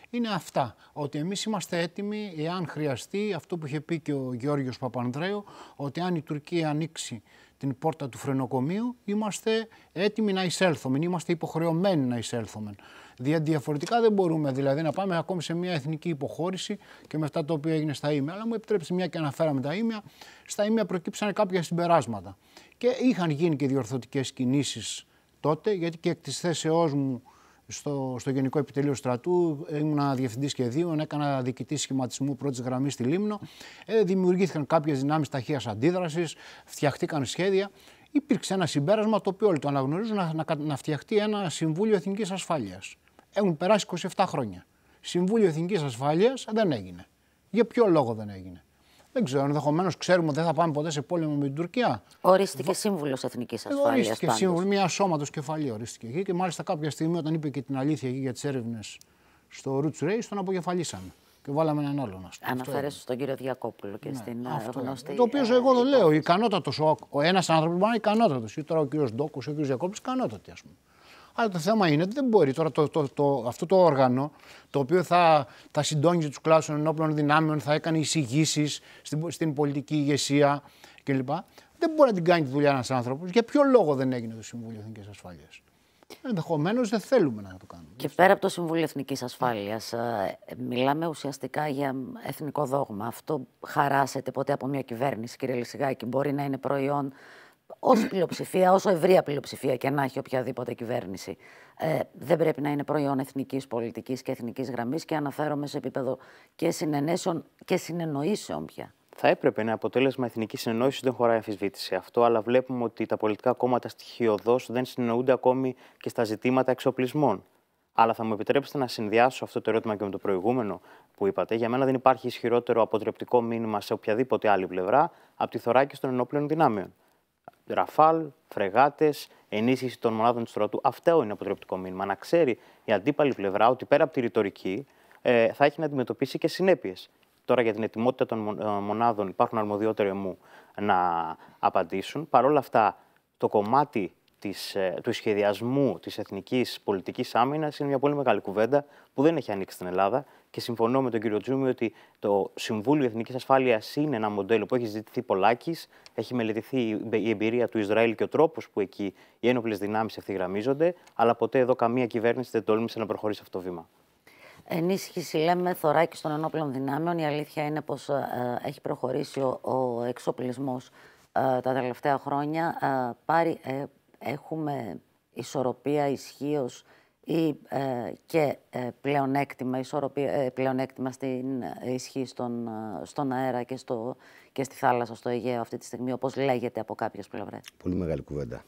είναι αυτά. Ότι εμείς είμαστε έτοιμοι, εάν χρειαστεί, αυτό που είχε πει και ο Γιώργος Παπανδρέου, ότι αν η Τουρκία ανοίξει την πόρτα του φρενοκομείου, είμαστε έτοιμοι να εισέλθουμε, είμαστε υποχρεωμένοι να εισέλθουμε. Δια, διαφορετικά δεν μπορούμε δηλαδή να πάμε ακόμη σε μια εθνική υποχώρηση και μετά τα οποία έγινε στα ίμια. Αλλά μου επιτρέψει μια και αναφέραμε τα ίμια. Στα ίμια προκύψαν κάποια συμπεράσματα. Και είχαν γίνει και διορθωτικές κινήσεις τότε, γιατί και εκ της θέσεώς μου στο, στο Γενικό Επιτελείο Στρατού, ήμουν διευθυντή σχεδίων, έκανα διοικητή σχηματισμού πρώτης γραμμής στη Λίμνο. Ε, δημιουργήθηκαν κάποιες δυνάμεις ταχείας αντίδρασης, φτιαχτήκαν σχέδια. Υπήρξε ένα συμπέρασμα το οποίο όλοι το αναγνωρίζουν να, να, να φτιαχτεί ένα Συμβούλιο Εθνικής Ασφάλειας. Έχουν περάσει 27 χρόνια. Συμβούλιο Εθνικής Ασφάλειας δεν έγινε. Για ποιο λόγο δεν έγινε. Δεν ξέρω, ενδεχομένως ξέρουμε ότι δεν θα πάμε ποτέ σε πόλεμο με την Τουρκία. Ορίστηκε Βα... σύμβουλος Εθνικής ε, Ασφάλειας. Ορίστηκε σύμβουλος, μια σώματος κεφαλή ορίστηκε εκεί. Και μάλιστα κάποια στιγμή, όταν είπε και την αλήθεια για τις έρευνες στο Roots Race, τον αποκεφαλίσαμε. Και βάλαμε έναν άλλον. Αναφέρεσαι στον κύριο Διακόπουλο και ναι, στην ε, αυτό. γνωστή. Το οποίο εγώ το λέω, Ο, ο ένας άνθρωπος μπορεί να είναι ικανότατο. Ή τώρα ο κύριος Ντόκος, ο κύριος Διακόπουλο, ικανότατοι ας πούμε. Αλλά το θέμα είναι ότι δεν μπορεί τώρα το, το, το, αυτό το όργανο το οποίο θα, θα συντόνιζε του των ενόπλων δυνάμεων, θα έκανε εισηγήσεις στην, στην πολιτική ηγεσία κλπ. Δεν μπορεί να την κάνει τη δουλειά ένας άνθρωπος. Για ποιο λόγο δεν έγινε το Συμβούλιο Εθνικής Ασφάλειας. Ενδεχομένως δεν θέλουμε να το κάνουμε. Και πέρα από το Συμβούλιο Εθνικής Ασφάλειας, ε, μιλάμε ουσιαστικά για εθνικό δόγμα. Αυτό χαράσεται ποτέ από μια κυβέρνηση, κύριε Λυσιγάκη. Μπορεί να είναι προϊόν ως πλειοψηφία, όσο ευρία πλειοψηφία και να έχει οποιαδήποτε κυβέρνηση, ε, δεν πρέπει να είναι προϊόν εθνικής πολιτικής και εθνικής γραμμής και αναφέρομαι σε επίπεδο και συνενέσεων και συνεννοήσεων πια. Θα έπρεπε να αποτέλεσμα εθνικής συνεννόησης, δεν χωράει αμφισβήτηση αυτό, αλλά βλέπουμε ότι τα πολιτικά κόμματα στοιχειοδός δεν συνεννοούνται ακόμη και στα ζητήματα εξοπλισμών. Αλλά θα μου επιτρέψετε να συνδυάσω αυτό το ερώτημα και με το προηγούμενο που είπατε. Για μένα δεν υπάρχει ισχυρότερο αποτρεπτικό μήνυμα σε οποιαδήποτε άλλη πλευρά από τη θωράκιση των ενόπλων δυνάμεων. Ραφάλ, φρεγάτες, ενίσχυση των μονάδων του στρατού. Αυτό είναι αποτρεπτικό μήνυμα. Να ξέρει η αντίπαλη πλευρά ότι πέρα από τη ρητορική ε, θα έχει να αντιμετωπίσει και συνέπειες. Τώρα για την ετοιμότητα των ε, μονάδων υπάρχουν αρμοδιότεροι μου να απαντήσουν. Παρ' όλα αυτά, το κομμάτι της, ε, του σχεδιασμού της εθνικής πολιτικής άμυνας είναι μια πολύ μεγάλη κουβέντα που δεν έχει ανοίξει στην Ελλάδα. Και συμφωνώ με τον κύριο Τζούμι ότι το Συμβούλιο Εθνικής Ασφάλειας είναι ένα μοντέλο που έχει ζητηθεί πολλάκις. Έχει μελετηθεί η εμπειρία του Ισραήλ και ο τρόπος που εκεί οι ένοπλες δυνάμεις ευθυγραμμίζονται. Αλλά ποτέ εδώ καμία κυβέρνηση δεν τόλμησε να προχωρήσει αυτό το βήμα. Ενίσχυση λέμε θωράκι των ενόπλων δυνάμεων. Η αλήθεια είναι πως ε, ε, έχει προχωρήσει ο, ο εξοπλισμός τα τελευταία χρόνια. πάρει έχουμε ισορροπία ισχύως ή ε, και ε, πλεονέκτημα, ε, πλεονέκτημα στην ισχύ στον, στον αέρα και, στο, και στη θάλασσα, στο Αιγαίο αυτή τη στιγμή, όπως λέγεται από κάποιες πλευρές. Πολύ μεγάλη κουβέντα.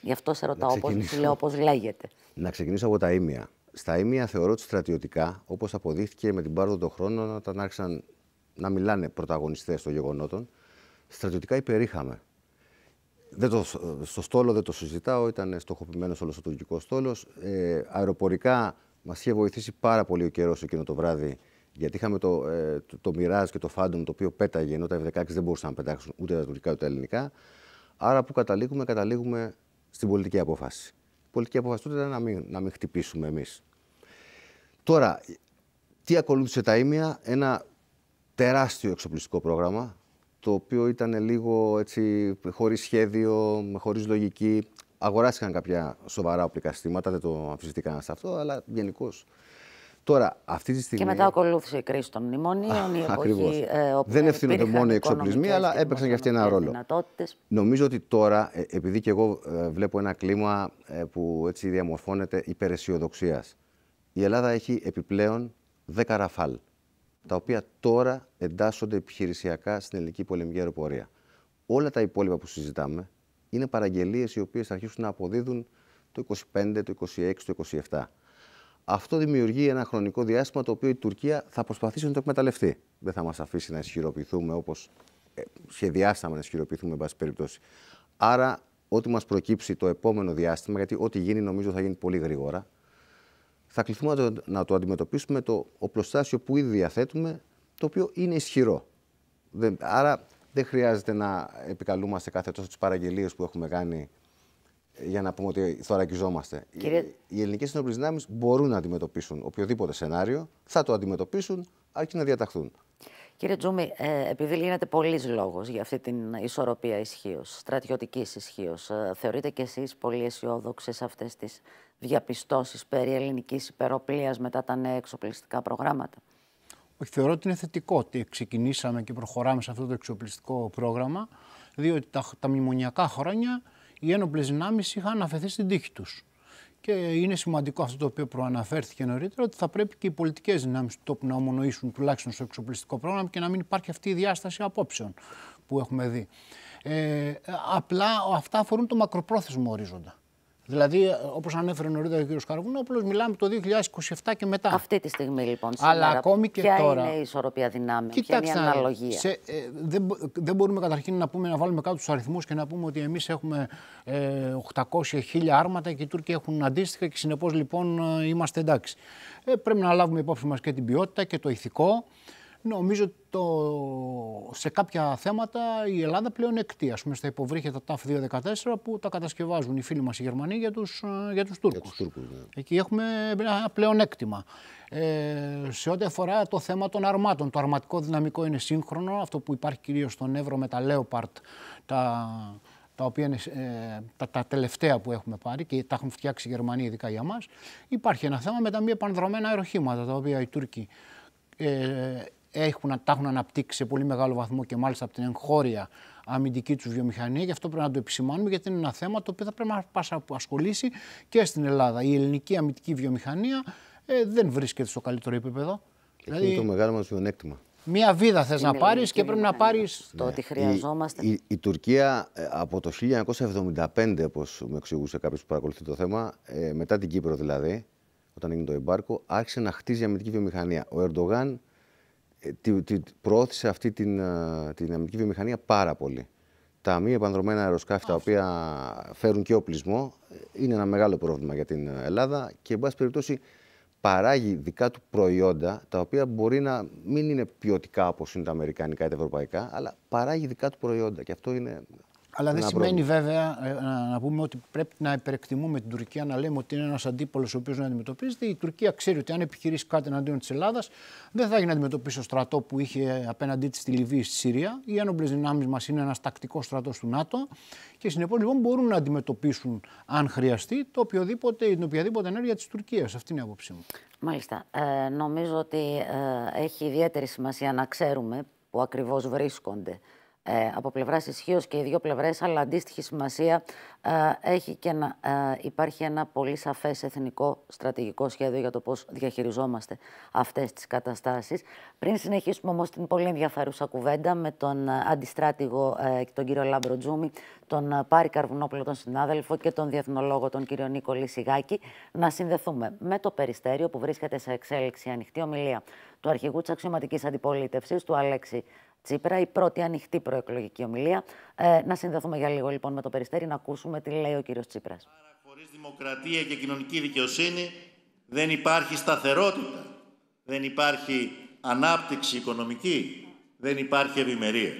Γι' αυτό σε ρωτάω, όπως, λέω, όπως λέγεται. Να ξεκινήσω από τα ίμια. Στα Ήμια θεωρώ ότι στρατιωτικά, όπως αποδείχθηκε με την πάροδο των χρόνων, όταν άρχισαν να μιλάνε πρωταγωνιστές των γεγονότων, στρατιωτικά υπερήχαμε. Δεν το, ε, στο στόλο δεν το συζητάω, ήταν στοχοποιημένος όλος ο τουρκικός στόλος. Ε, αεροπορικά μας είχε βοηθήσει πάρα πολύ ο καιρός εκείνο το βράδυ, γιατί είχαμε το, ε, το, Mirage και το Phantom το οποίο πέταγε, ενώ τα F-16 δεν μπορούσαν να πετάξουν ούτε τα τουρκικά ούτε τα ελληνικά. Άρα που καταλήγουμε, καταλήγουμε στην πολιτική απόφαση. Η πολιτική απόφαση τότε ήταν να μην, να μην χτυπήσουμε εμείς. Τώρα, τι ακολούθησε τα ίμια, ένα τεράστιο εξοπλιστικό πρόγραμμα, το οποίο ήταν λίγο έτσι, χωρίς σχέδιο, χωρίς λογική. Αγοράστηκαν κάποια σοβαρά οπλικά συστήματα, δεν το αμφισβητεί σε αυτό, αλλά γενικώς. Τώρα, αυτή τη στιγμή. Και μετά ακολούθησε η κρίση των μνημονίων, η ε, Δεν ευθύνονται μόνο οι εξοπλισμοί, αλλά έπαιξαν και αυτή ένα ρόλο. Νομίζω ότι τώρα, ε, επειδή και εγώ ε, βλέπω ένα κλίμα που έτσι διαμορφώνεται υπεραισιοδοξίας, η Ελλάδα έχει επιπλέον 10 ραφάλ τα οποία τώρα εντάσσονται επιχειρησιακά στην ελληνική πολεμική αεροπορία. Όλα τα υπόλοιπα που συζητάμε είναι παραγγελίες οι οποίες θα αρχίσουν να αποδίδουν το 25, το 26, το 27. Αυτό δημιουργεί ένα χρονικό διάστημα το οποίο η Τουρκία θα προσπαθήσει να το εκμεταλλευτεί. Δεν θα μας αφήσει να ισχυροποιηθούμε όπως ε, σχεδιάσαμε να ισχυροποιηθούμε, εν πάση περιπτώσει. Άρα, ό,τι μας προκύψει το επόμενο διάστημα, γιατί ό,τι γίνει νομίζω θα γίνει πολύ γρήγορα, θα κληθούμε να το, να το αντιμετωπίσουμε το οπλοστάσιο που ήδη διαθέτουμε, το οποίο είναι ισχυρό. Δεν, άρα δεν χρειάζεται να επικαλούμαστε κάθε τόσο τις παραγγελίες που έχουμε κάνει ε, για να πούμε ότι θωρακιζόμαστε. Οι ελληνικές ενόπλες δυνάμεις μπορούν να αντιμετωπίσουν οποιοδήποτε σενάριο, θα το αντιμετωπίσουν αρκεί να διαταχθούν. Κύριε Τζούμι, ε, επειδή λύνεται πολλής λόγος για αυτή την ισορροπία ισχύως, στρατιωτικής ισχύως, ε, θεωρείτε κι εσείς πολύ αισιόδοξες αυτές τις διαπιστώσεις περί ελληνικής υπεροπλίας μετά τα νέα εξοπλιστικά προγράμματα. Όχι, θεωρώ ότι είναι θετικό ότι ξεκινήσαμε και προχωράμε σε αυτό το εξοπλιστικό πρόγραμμα, διότι τα, τα μνημονιακά χρόνια οι ένοπλες δυνάμεις είχαν αφαιθεί στην τύχη τους. Και είναι σημαντικό αυτό το οποίο προαναφέρθηκε νωρίτερα, ότι θα πρέπει και οι πολιτικές δυνάμεις του τόπου να ομονοήσουν τουλάχιστον στο εξοπλιστικό πρόγραμμα και να μην υπάρχει αυτή η διάσταση απόψεων που έχουμε δει. Ε, απλά αυτά αφορούν το μακροπρόθεσμο ορίζοντα. Δηλαδή, όπως ανέφερε νωρίτερα ο κ. Καρβουνόπουλος, μιλάμε το 2027 και μετά. Αυτή τη στιγμή λοιπόν. Σήμερα, Αλλά ακόμη και ποια τώρα. Ποια είναι η ισορροπία δυνάμεων, ποια είναι η αναλογία. Σε, ε, δεν, δεν μπορούμε καταρχήν να, πούμε, να βάλουμε κάτω τους αριθμούς και να πούμε ότι εμείς έχουμε ε, 800.000 άρματα και οι Τούρκοι έχουν αντίστοιχα και συνεπώς λοιπόν ε, είμαστε εντάξει. Ε, πρέπει να λάβουμε υπόψη μας και την ποιότητα και το ηθικό. Νομίζω το, σε κάποια θέματα η Ελλάδα πλέον εκτεί. Ας πούμε στα υποβρύχια τα ΤΑΦ 214 που τα κατασκευάζουν οι φίλοι μας οι Γερμανοί για τους ε, για τους Τούρκους. Ναι. Εκεί έχουμε ένα πλέον έκτημα. Ε, σε ό,τι αφορά το θέμα των αρμάτων, το αρματικό δυναμικό είναι σύγχρονο. Αυτό που υπάρχει κυρίως στον Εύρο με τα Λέοπαρτ, τα, τα οποία είναι ε, τα, τελευταία που έχουμε πάρει και τα έχουν φτιάξει οι Γερμανοί ειδικά για μας. Υπάρχει ένα θέμα με τα μη επανδρομένα αεροχήματα τα οποία οι Τούρκοι. Ε, έχουν, τα έχουν αναπτύξει σε πολύ μεγάλο βαθμό και μάλιστα από την εγχώρια αμυντική τους βιομηχανία. Γι' αυτό πρέπει να το επισημάνουμε, γιατί είναι ένα θέμα το οποίο θα πρέπει να ασχολήσει και στην Ελλάδα. Η ελληνική αμυντική βιομηχανία ε, δεν βρίσκεται στο καλύτερο επίπεδο. είναι το δηλαδή, μεγάλο μας μειονέκτημα. Μία βίδα θες να πάρεις και πρέπει να πάρεις. Το ότι ναι. χρειαζόμαστε. Η, Τουρκία ε, από το 1975, όπως με εξηγούσε κάποιος που παρακολουθεί το θέμα, ε, μετά την Κύπρο δηλαδή, όταν έγινε το εμπάρκο, άρχισε να χτίζει αμυντική βιομηχανία. Ο Ερντογάν ε, τη, τη, προώθησε αυτή την, ε, την αμυντική βιομηχανία πάρα πολύ. Τα μη επανδρομένα αεροσκάφη τα οποία φέρουν και οπλισμό ε, είναι ένα μεγάλο πρόβλημα για την Ελλάδα και, εν πάση περιπτώσει, παράγει δικά του προϊόντα, τα οποία μπορεί να μην είναι ποιοτικά όπως είναι τα αμερικανικά ή τα ευρωπαϊκά, αλλά παράγει δικά του προϊόντα. Και αυτό είναι αλλά δεν σημαίνει πρόβλημα. βέβαια ε, να, πούμε ότι πρέπει να υπερεκτιμούμε την Τουρκία, να λέμε ότι είναι ένας αντίπολο ο οποίος να αντιμετωπίζεται. Η Τουρκία ξέρει ότι αν επιχειρήσει κάτι εναντίον της Ελλάδας, δεν θα έχει να αντιμετωπίσει το στρατό που είχε απέναντί της στη Λιβύη, στη Συρία. Οι ένοπλες δυνάμεις μας είναι ένας τακτικός στρατός του ΝΑΤΟ και συνεπώς λοιπόν μπορούν να αντιμετωπίσουν, αν χρειαστεί, το οποιοδήποτε, την οποιαδήποτε ενέργεια της Τουρκίας. Αυτή είναι η άποψή μου. Μάλιστα. Ε, νομίζω ότι ε, έχει ιδιαίτερη σημασία να ξέρουμε που ακριβώς βρίσκονται ε, από πλευράς ισχύως και οι δύο πλευρές, αλλά αντίστοιχη σημασία ε, έχει και να ε, υπάρχει ένα πολύ σαφές εθνικό στρατηγικό σχέδιο για το πώς διαχειριζόμαστε αυτές τις καταστάσεις. Πριν συνεχίσουμε όμως την πολύ ενδιαφέρουσα κουβέντα με τον αντιστράτηγο, τον κύριο Λάμπρο Τζούμι, τον Πάρη Καρβουνόπουλο, τον συνάδελφο και τον διεθνολόγο, τον κύριο Νίκολη Σιγάκη, να συνδεθούμε με το περιστέριο που βρίσκεται σε εξέλιξη ανοιχτή ομιλία του αρχηγού της αξιωματικής αντιπολίτευσης, του Αλέξη Τσίπρα, η πρώτη ανοιχτή προεκλογική ομιλία. Ε, να συνδεθούμε για λίγο λοιπόν με το περιστέρι, να ακούσουμε τι λέει ο κύριος Τσίπρας. Χωρίς δημοκρατία και κοινωνική δικαιοσύνη δεν υπάρχει σταθερότητα, δεν υπάρχει ανάπτυξη οικονομική, δεν υπάρχει ευημερία.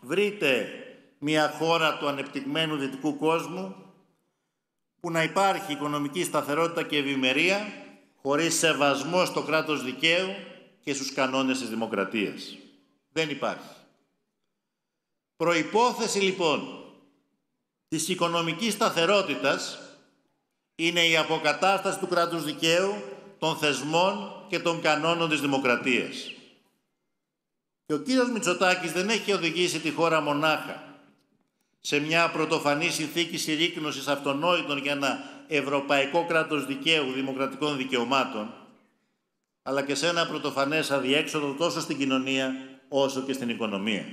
Βρείτε μια χώρα του ανεπτυγμένου δυτικού κόσμου που να υπάρχει οικονομική σταθερότητα και ευημερία χωρίς σεβασμό στο κράτος δικαίου και στους κανόνες της δημοκρατίας. Δεν υπάρχει. Προϋπόθεση λοιπόν της οικονομικής σταθερότητας είναι η αποκατάσταση του κράτους δικαίου, των θεσμών και των κανόνων της δημοκρατίας. Και ο κύριος Μητσοτάκης δεν έχει οδηγήσει τη χώρα μονάχα σε μια πρωτοφανή συνθήκη συρρήκνωσης αυτονόητων για ένα ευρωπαϊκό κράτος δικαίου δημοκρατικών δικαιωμάτων, αλλά και σε ένα πρωτοφανές αδιέξοδο τόσο στην κοινωνία όσο και στην οικονομία.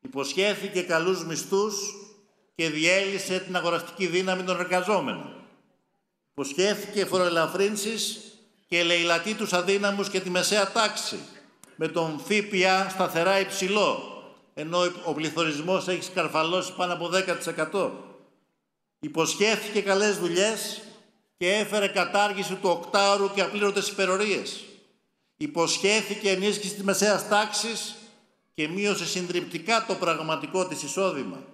Υποσχέθηκε καλούς μισθούς και διέλυσε την αγοραστική δύναμη των εργαζόμενων. Υποσχέθηκε φοροελαφρύνσεις και λαιλατεί τους αδύναμους και τη μεσαία τάξη, με τον ΦΠΑ σταθερά υψηλό, ενώ ο πληθωρισμός έχει σκαρφαλώσει πάνω από 10%. Υποσχέθηκε καλές δουλειές και έφερε κατάργηση του οκτάρου και απλήρωτες υπερορίες υποσχέθηκε ενίσχυση της μεσαίας τάξης και μείωσε συντριπτικά το πραγματικό της εισόδημα.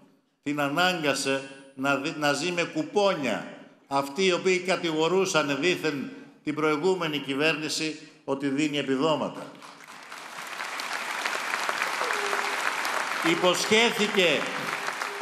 Την ανάγκασε να, να ζει με κουπόνια αυτοί οι οποίοι κατηγορούσαν δήθεν την προηγούμενη κυβέρνηση ότι δίνει επιδόματα. Υποσχέθηκε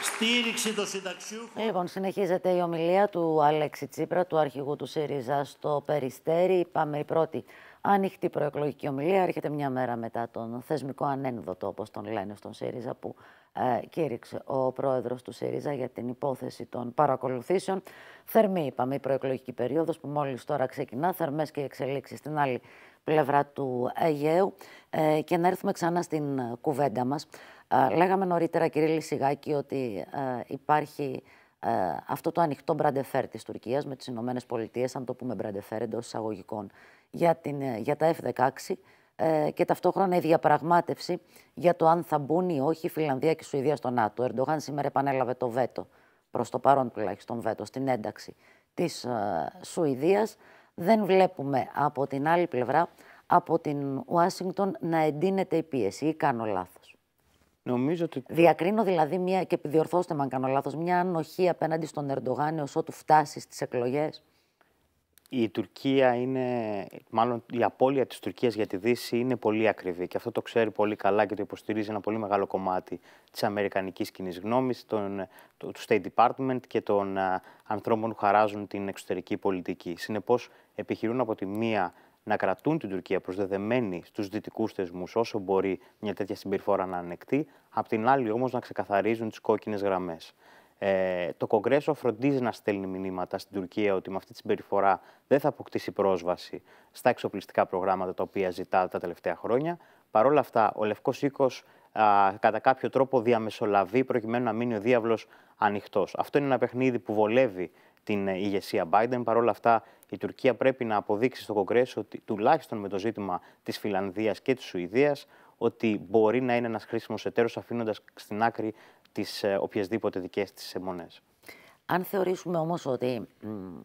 στήριξη των συνταξιούχων. Λοιπόν, συνεχίζεται η ομιλία του Αλέξη Τσίπρα, του αρχηγού του ΣΥΡΙΖΑ στο Περιστέρι. Πάμε η πρώτη ανοιχτή προεκλογική ομιλία. Έρχεται μια μέρα μετά τον θεσμικό ανένδοτο, όπως τον λένε στον ΣΥΡΙΖΑ, που ε, κήρυξε ο πρόεδρος του ΣΥΡΙΖΑ για την υπόθεση των παρακολουθήσεων. Θερμή, είπαμε, η προεκλογική περίοδος που μόλις τώρα ξεκινά. Θερμές και εξελίξεις στην άλλη πλευρά του Αιγαίου. Ε, και να έρθουμε ξανά στην κουβέντα μας. Ε, λέγαμε νωρίτερα, κύριε Λυσιγάκη, ότι ε, υπάρχει αυτό το ανοιχτό μπραντεφέρ της Τουρκίας με τις Ηνωμένες αν το πούμε μπραντεφέρ εντός εισαγωγικών, για, την, ε, για τα F-16 ε, και ταυτόχρονα η διαπραγμάτευση για το αν θα μπουν ή όχι η Φιλανδία και η Σουηδία στο ΝΑΤΟ. Ο Ερντογάν σήμερα επανέλαβε το βέτο, προς το παρόν τουλάχιστον βέτο, στην ένταξη της ε, Σουηδίας. Δεν βλέπουμε από την άλλη πλευρά, από την Ουάσιγκτον, να εντείνεται η πίεση ή κάνω λάθος. Νομίζω ότι... Διακρίνω δηλαδή μια, και διορθώστε με αν κάνω λάθος, μια ανοχή απέναντι στον Ερντογάν έως ότου φτάσει στις εκλογές, η Τουρκία είναι, μάλλον η απώλεια της Τουρκίας για τη Δύση είναι πολύ ακριβή και αυτό το ξέρει πολύ καλά και το υποστηρίζει ένα πολύ μεγάλο κομμάτι της αμερικανικής κοινής γνώμης, τον, του State Department και των ανθρώπων που χαράζουν την εξωτερική πολιτική. Συνεπώς επιχειρούν από τη μία να κρατούν την Τουρκία προσδεδεμένη στους δυτικούς θεσμούς όσο μπορεί μια τέτοια συμπεριφορά να ανεκτεί, απ' την άλλη όμως να ξεκαθαρίζουν τις κόκκινες γραμμές. Ε, το Κογκρέσο φροντίζει να στέλνει μηνύματα στην Τουρκία ότι με αυτή τη συμπεριφορά δεν θα αποκτήσει πρόσβαση στα εξοπλιστικά προγράμματα τα οποία ζητά τα τελευταία χρόνια. Παρ' όλα αυτά, ο Λευκός Οίκος κατά κάποιο τρόπο διαμεσολαβεί προκειμένου να μείνει ο διάβλος ανοιχτός. Αυτό είναι ένα παιχνίδι που βολεύει την ηγεσία Biden. Παρ' όλα αυτά, η Τουρκία πρέπει να αποδείξει στο Κογκρέσο ότι τουλάχιστον με το ζήτημα της Φιλανδίας και της Σουηδίας ότι μπορεί να είναι ένας χρήσιμος εταίρος, αφήνοντας στην άκρη τις ε, οποιασδήποτε δικές της αιμονές. Αν θεωρήσουμε όμως ότι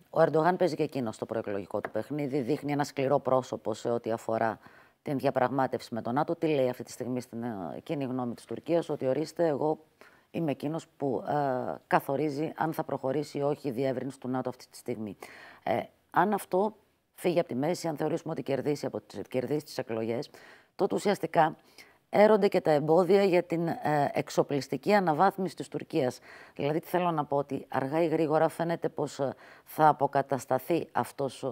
ο Ερντογάν παίζει και εκείνος στο προεκλογικό του παιχνίδι, δείχνει ένα σκληρό πρόσωπο σε ό,τι αφορά την διαπραγμάτευση με τον ΝΑΤΟ, τι λέει αυτή τη στιγμή στην ε, κοινή γνώμη της Τουρκίας, ότι ορίστε εγώ είμαι εκείνος που ε, καθορίζει αν θα προχωρήσει ή όχι η διεύρυνση του ΝΑΤΟ αυτή τη στιγμή. Ε, αν αυτό φύγει από τη μέση, αν θεωρήσουμε ότι κερδίσει, από τις, τότε ουσιαστικά έρονται και τα εμπόδια για την ε, εξοπλιστική αναβάθμιση της Τουρκίας. Δηλαδή, τι θέλω να πω, ότι αργά ή γρήγορα φαίνεται πως ε, θα αποκατασταθεί αυτός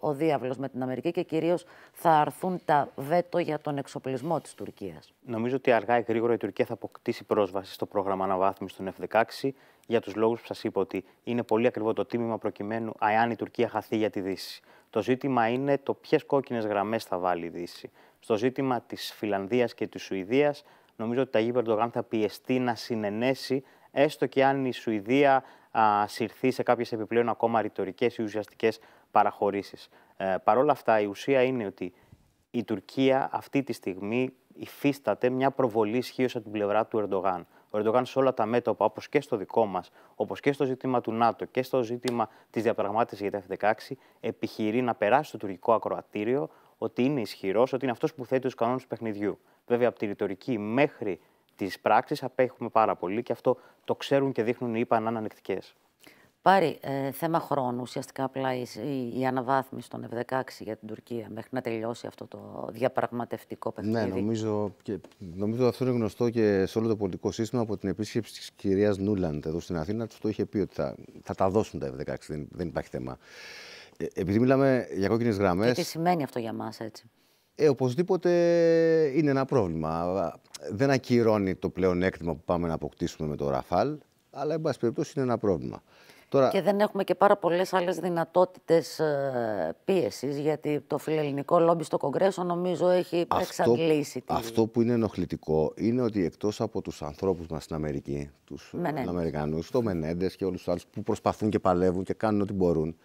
ο διάβλος με την Αμερική και κυρίως θα αρθούν τα βέτο για τον εξοπλισμό της Τουρκίας. Νομίζω ότι αργά ή γρήγορα η Τουρκία θα αποκτήσει πρόσβαση στο πρόγραμμα αναβάθμισης των F-16 για τους λόγους που σας είπα ότι είναι πολύ ακριβό το τίμημα προκειμένου εάν η Τουρκία χαθεί για τη Δύση. Το ζήτημα είναι το ποιες κόκκινες γραμμές θα βάλει η Δύση. Στο ζήτημα της Φιλανδίας και της Σουηδίας, νομίζω ότι τα Ταγί Περντογάν θα πιεστεί να συνενέσει, έστω και αν η Σουηδία α, συρθεί σε κάποιες επιπλέον ακόμα ρητορικές ή ουσιαστικές παραχωρήσεις. Ε, Παρ' όλα αυτά, η ουσία είναι ότι η Τουρκία αυτή τη στιγμή υφίσταται μια προβολή ισχύως από την πλευρά του Ερντογάν. Ο Ερντογάν σε όλα τα μέτωπα, όπως και στο δικό μας, όπως και στο ζήτημα του ΝΑΤΟ και στο ζήτημα της διαπραγμάτευσης για τα F-16, επιχειρεί να περάσει στο τουρκικό ακροατήριο ότι είναι ισχυρός, ότι είναι αυτός που θέτει τους κανόνες του παιχνιδιού. Βέβαια, από τη ρητορική μέχρι τις πράξεις απέχουμε πάρα πολύ και αυτό το ξέρουν και δείχνουν οι ΙΠΑ να Πάρει ε, θέμα χρόνου ουσιαστικά απλά η, η αναβάθμιση των F-16 για την Τουρκία μέχρι να τελειώσει αυτό το διαπραγματευτικό ναι, παιχνίδι. Ναι, νομίζω, και, νομίζω αυτό είναι γνωστό και σε όλο το πολιτικό σύστημα από την επίσκεψη της κυρίας Νούλαντ εδώ στην Αθήνα. Του το είχε πει ότι θα, θα τα δώσουν τα F-16, δεν, δεν υπάρχει θέμα. Ε, επειδή μιλάμε για κόκκινες γραμμές. Τι σημαίνει αυτό για μας, έτσι. Ε, οπωσδήποτε είναι ένα πρόβλημα. Δεν ακυρώνει το πλεονέκτημα που πάμε να αποκτήσουμε με το Ραφάλ, αλλά εν πάση περιπτώσει είναι ένα πρόβλημα. Τώρα... Και δεν έχουμε και πάρα πολλές άλλες δυνατότητες ε, πίεσης, γιατί το φιλελληνικό λόμπι στο Κογκρέσο νομίζω έχει αυτό, εξαντλήσει. Τη... Αυτό που είναι ενοχλητικό είναι ότι εκτός από τους ανθρώπους μας στην Αμερική, τους Αμερικανούς, το Μενέντες και όλους τους άλλους που προσπαθούν και παλεύουν και κάνουν ό,τι μπορούν,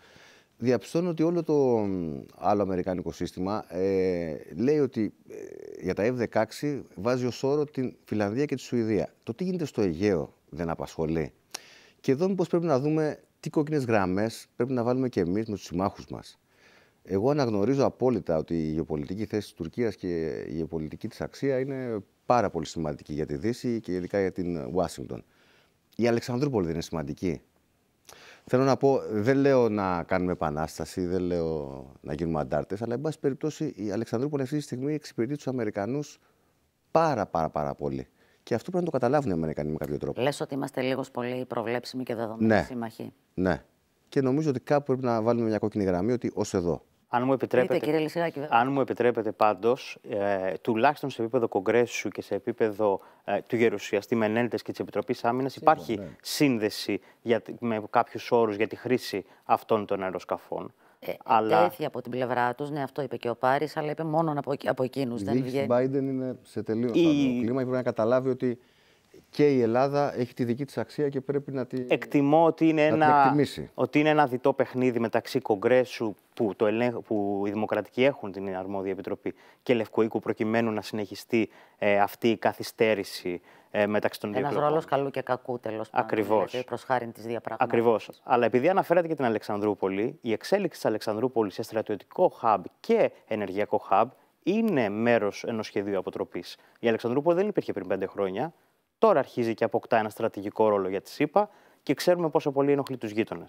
διαπιστώνω ότι όλο το άλλο αμερικάνικο σύστημα ε, λέει ότι ε, για τα F-16 βάζει ως όρο την Φιλανδία και τη Σουηδία. Το τι γίνεται στο Αιγαίο δεν απασχολεί. Και εδώ μήπως πρέπει να δούμε τι κόκκινες γραμμές πρέπει να βάλουμε και εμείς με τους συμμάχους μας. Εγώ αναγνωρίζω απόλυτα ότι η γεωπολιτική θέση της Τουρκίας και η γεωπολιτική της αξία είναι πάρα πολύ σημαντική για τη Δύση και ειδικά για την Ουάσιγκτον. Η Αλεξανδρούπολη δεν είναι σημαντική. Θέλω να πω, δεν λέω να κάνουμε επανάσταση, δεν λέω να γίνουμε αντάρτες, αλλά εν πάση περιπτώσει η Αλεξανδρούπολη αυτή τη στιγμή εξυπηρετεί τους Αμερικανούς πάρα, πάρα, πάρα πολύ. Και αυτό πρέπει να το καταλάβουν οι Αμερικανοί με κάποιο τρόπο. Λες ότι είμαστε λίγος πολύ προβλέψιμοι και δεδομένοι ναι. σύμμαχοι. Ναι. Και νομίζω ότι κάπου πρέπει να βάλουμε μια κόκκινη γραμμή ότι ως εδώ. Αν μου επιτρέπετε, Είτε, αν μου επιτρέπετε πάντως, ε, τουλάχιστον σε επίπεδο Κογκρέσου και σε επίπεδο ε, του Γερουσιαστή Μενέντες και της Επιτροπής Άμυνας υπάρχει ναι. σύνδεση για, με κάποιους όρους για τη χρήση αυτών των αεροσκαφών. Ε, αλλά... από την πλευρά τους, ναι, αυτό είπε και ο Πάρης, αλλά είπε μόνο από, από εκείνους. Η δεν Biden είναι σε τελείως άλλο κλίμα. Πρέπει να καταλάβει ότι και η Ελλάδα έχει τη δική της αξία και πρέπει να την Εκτιμώ ότι είναι, ένα, ότι είναι ένα διτό παιχνίδι μεταξύ Κογκρέσου που, το ελέγχ, που οι Δημοκρατικοί έχουν την αρμόδια επιτροπή και Λευκοίκου προκειμένου να συνεχιστεί ε, αυτή η καθυστέρηση ε, μεταξύ των δύο Ένας ρόλος καλού και κακού τέλος πάντων. Ακριβώς. Δηλαδή, Προς χάρη της διαπραγμάτευσης. Ακριβώς. Αλλά επειδή αναφέρατε και την Αλεξανδρούπολη, η εξέλιξη της Αλεξανδρούπολης σε στρατιωτικό hub και ενεργειακό hub είναι μέρος ενός σχεδίου αποτροπής. Η Αλεξανδρούπολη δεν υπήρχε πριν πέντε χρόνια τώρα αρχίζει και αποκτά ένα στρατηγικό ρόλο για τη ΣΥΠΑ και ξέρουμε πόσο πολύ ενοχλεί τους γείτονες.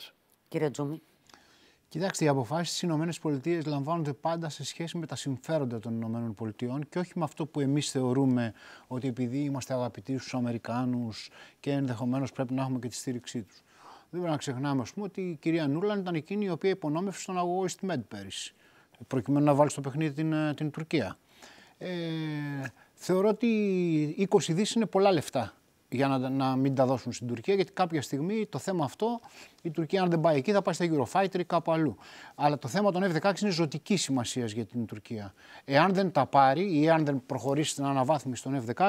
Κύριε Τζούμι. Κοιτάξτε, οι αποφάσεις στι ΗΠΑ λαμβάνονται πάντα σε σχέση με τα συμφέροντα των ΗΠΑ και όχι με αυτό που εμείς θεωρούμε ότι επειδή είμαστε αγαπητοί στους Αμερικάνους και ενδεχομένως πρέπει να έχουμε και τη στήριξή τους. Δεν πρέπει να ξεχνάμε, ας πούμε, ότι η κυρία Νούλαν ήταν εκείνη η οποία υπονόμευσε στον αγωγό στη πέρυσι, προκειμένου να βάλει στο παιχνίδι την, ε, την Τουρκία. Ε, Θεωρώ ότι 20 δις είναι πολλά λεφτά για να, να μην τα δώσουν στην Τουρκία, γιατί κάποια στιγμή το θέμα αυτό, η Τουρκία αν δεν πάει εκεί θα πάει στα Eurofighter ή κάπου αλλού. Αλλά το θέμα των F-16 είναι ζωτικής σημασίας για την Τουρκία. Εάν δεν τα πάρει ή αν δεν προχωρήσει στην αναβάθμιση των F-16,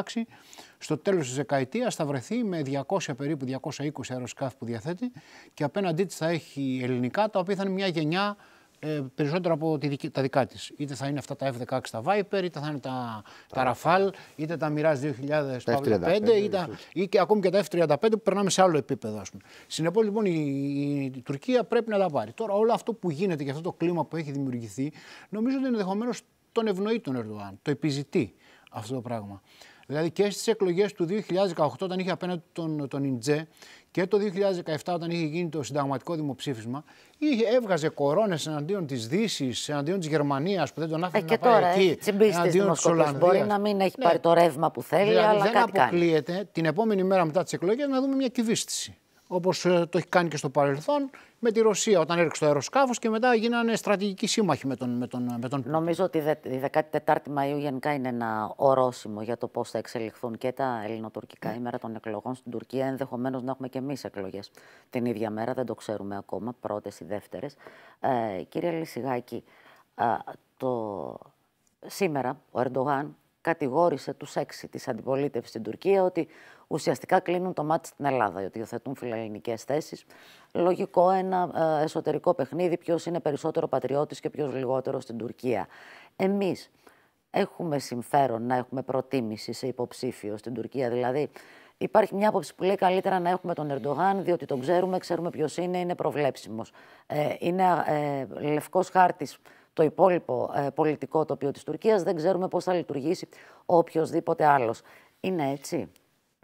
στο τέλος της δεκαετίας θα βρεθεί με 200 περίπου 220 αεροσκάφη που διαθέτει και απέναντί της θα έχει ελληνικά, τα οποία θα είναι μια γενιά ε, περισσότερο από τη, τα δικά της. Είτε θα είναι αυτά τα F-16 τα Viper, είτε θα είναι τα, τα Rafale, είτε τα Mirage 2005, είτε ή και ακόμη και τα F-35 που περνάμε σε άλλο επίπεδο. Συνεπώ λοιπόν η, η, Τουρκία πρέπει να τα πάρει. Τώρα όλο αυτό που γίνεται και αυτό το κλίμα που έχει δημιουργηθεί, νομίζω ότι ενδεχομένως τον ευνοεί τον Ερντοάν, το επιζητεί αυτό το πράγμα. Δηλαδή και στις εκλογές του 2018, όταν είχε απέναντι τον, τον Ιντζέ και το 2017 όταν είχε γίνει το συνταγματικό δημοψήφισμα είχε, έβγαζε κορώνες εναντίον της δύσης, εναντίον της Γερμανίας που δεν τον άφηνε ε, να πάει τώρα, εκεί, εναντίον της Μπορεί να μην έχει ναι. πάρει το ρεύμα που θέλει, δηλαδή, αλλά δεν κάτι αποκλείεται την επόμενη μέρα μετά τις εκλογές να δούμε μια κυβίστηση όπως ε, το έχει κάνει και στο παρελθόν, με τη Ρωσία όταν έριξε το αεροσκάφος και μετά γίνανε στρατηγικοί σύμμαχοι με τον, με τον, με τον... Νομίζω ότι η 14η Μαου γενικά είναι ένα ορόσημο για το πώς θα εξελιχθούν και τα ελληνοτουρκικά ναι. ημέρα των εκλογών στην Τουρκία. Ενδεχομένως να έχουμε και εμείς εκλογές την ίδια μέρα, δεν το ξέρουμε ακόμα, πρώτες ή δεύτερες. Ε, κύριε Λυσιγάκη, ε, το... σήμερα ο Ερντογάν κατηγόρησε τους έξι της αντιπολίτευσης στην Τουρκία ότι ουσιαστικά κλείνουν το μάτι στην Ελλάδα, ότι υιοθετούν φιλελληνικές θέσεις. Λογικό ένα ε, εσωτερικό παιχνίδι, ποιος είναι περισσότερο πατριώτης και ποιος λιγότερο στην Τουρκία. Εμείς έχουμε συμφέρον να έχουμε προτίμηση σε υποψήφιο στην Τουρκία, δηλαδή. Υπάρχει μια άποψη που λέει καλύτερα να έχουμε τον Ερντογάν, διότι τον ξέρουμε, ξέρουμε ποιος είναι, είναι προβλέψιμος. Ε, είναι ε, λευκός χάρτης το υπόλοιπο ε, πολιτικό τοπίο της Τουρκίας, δεν ξέρουμε πώς θα λειτουργήσει ο οποιοδήποτε άλλος. Είναι έτσι.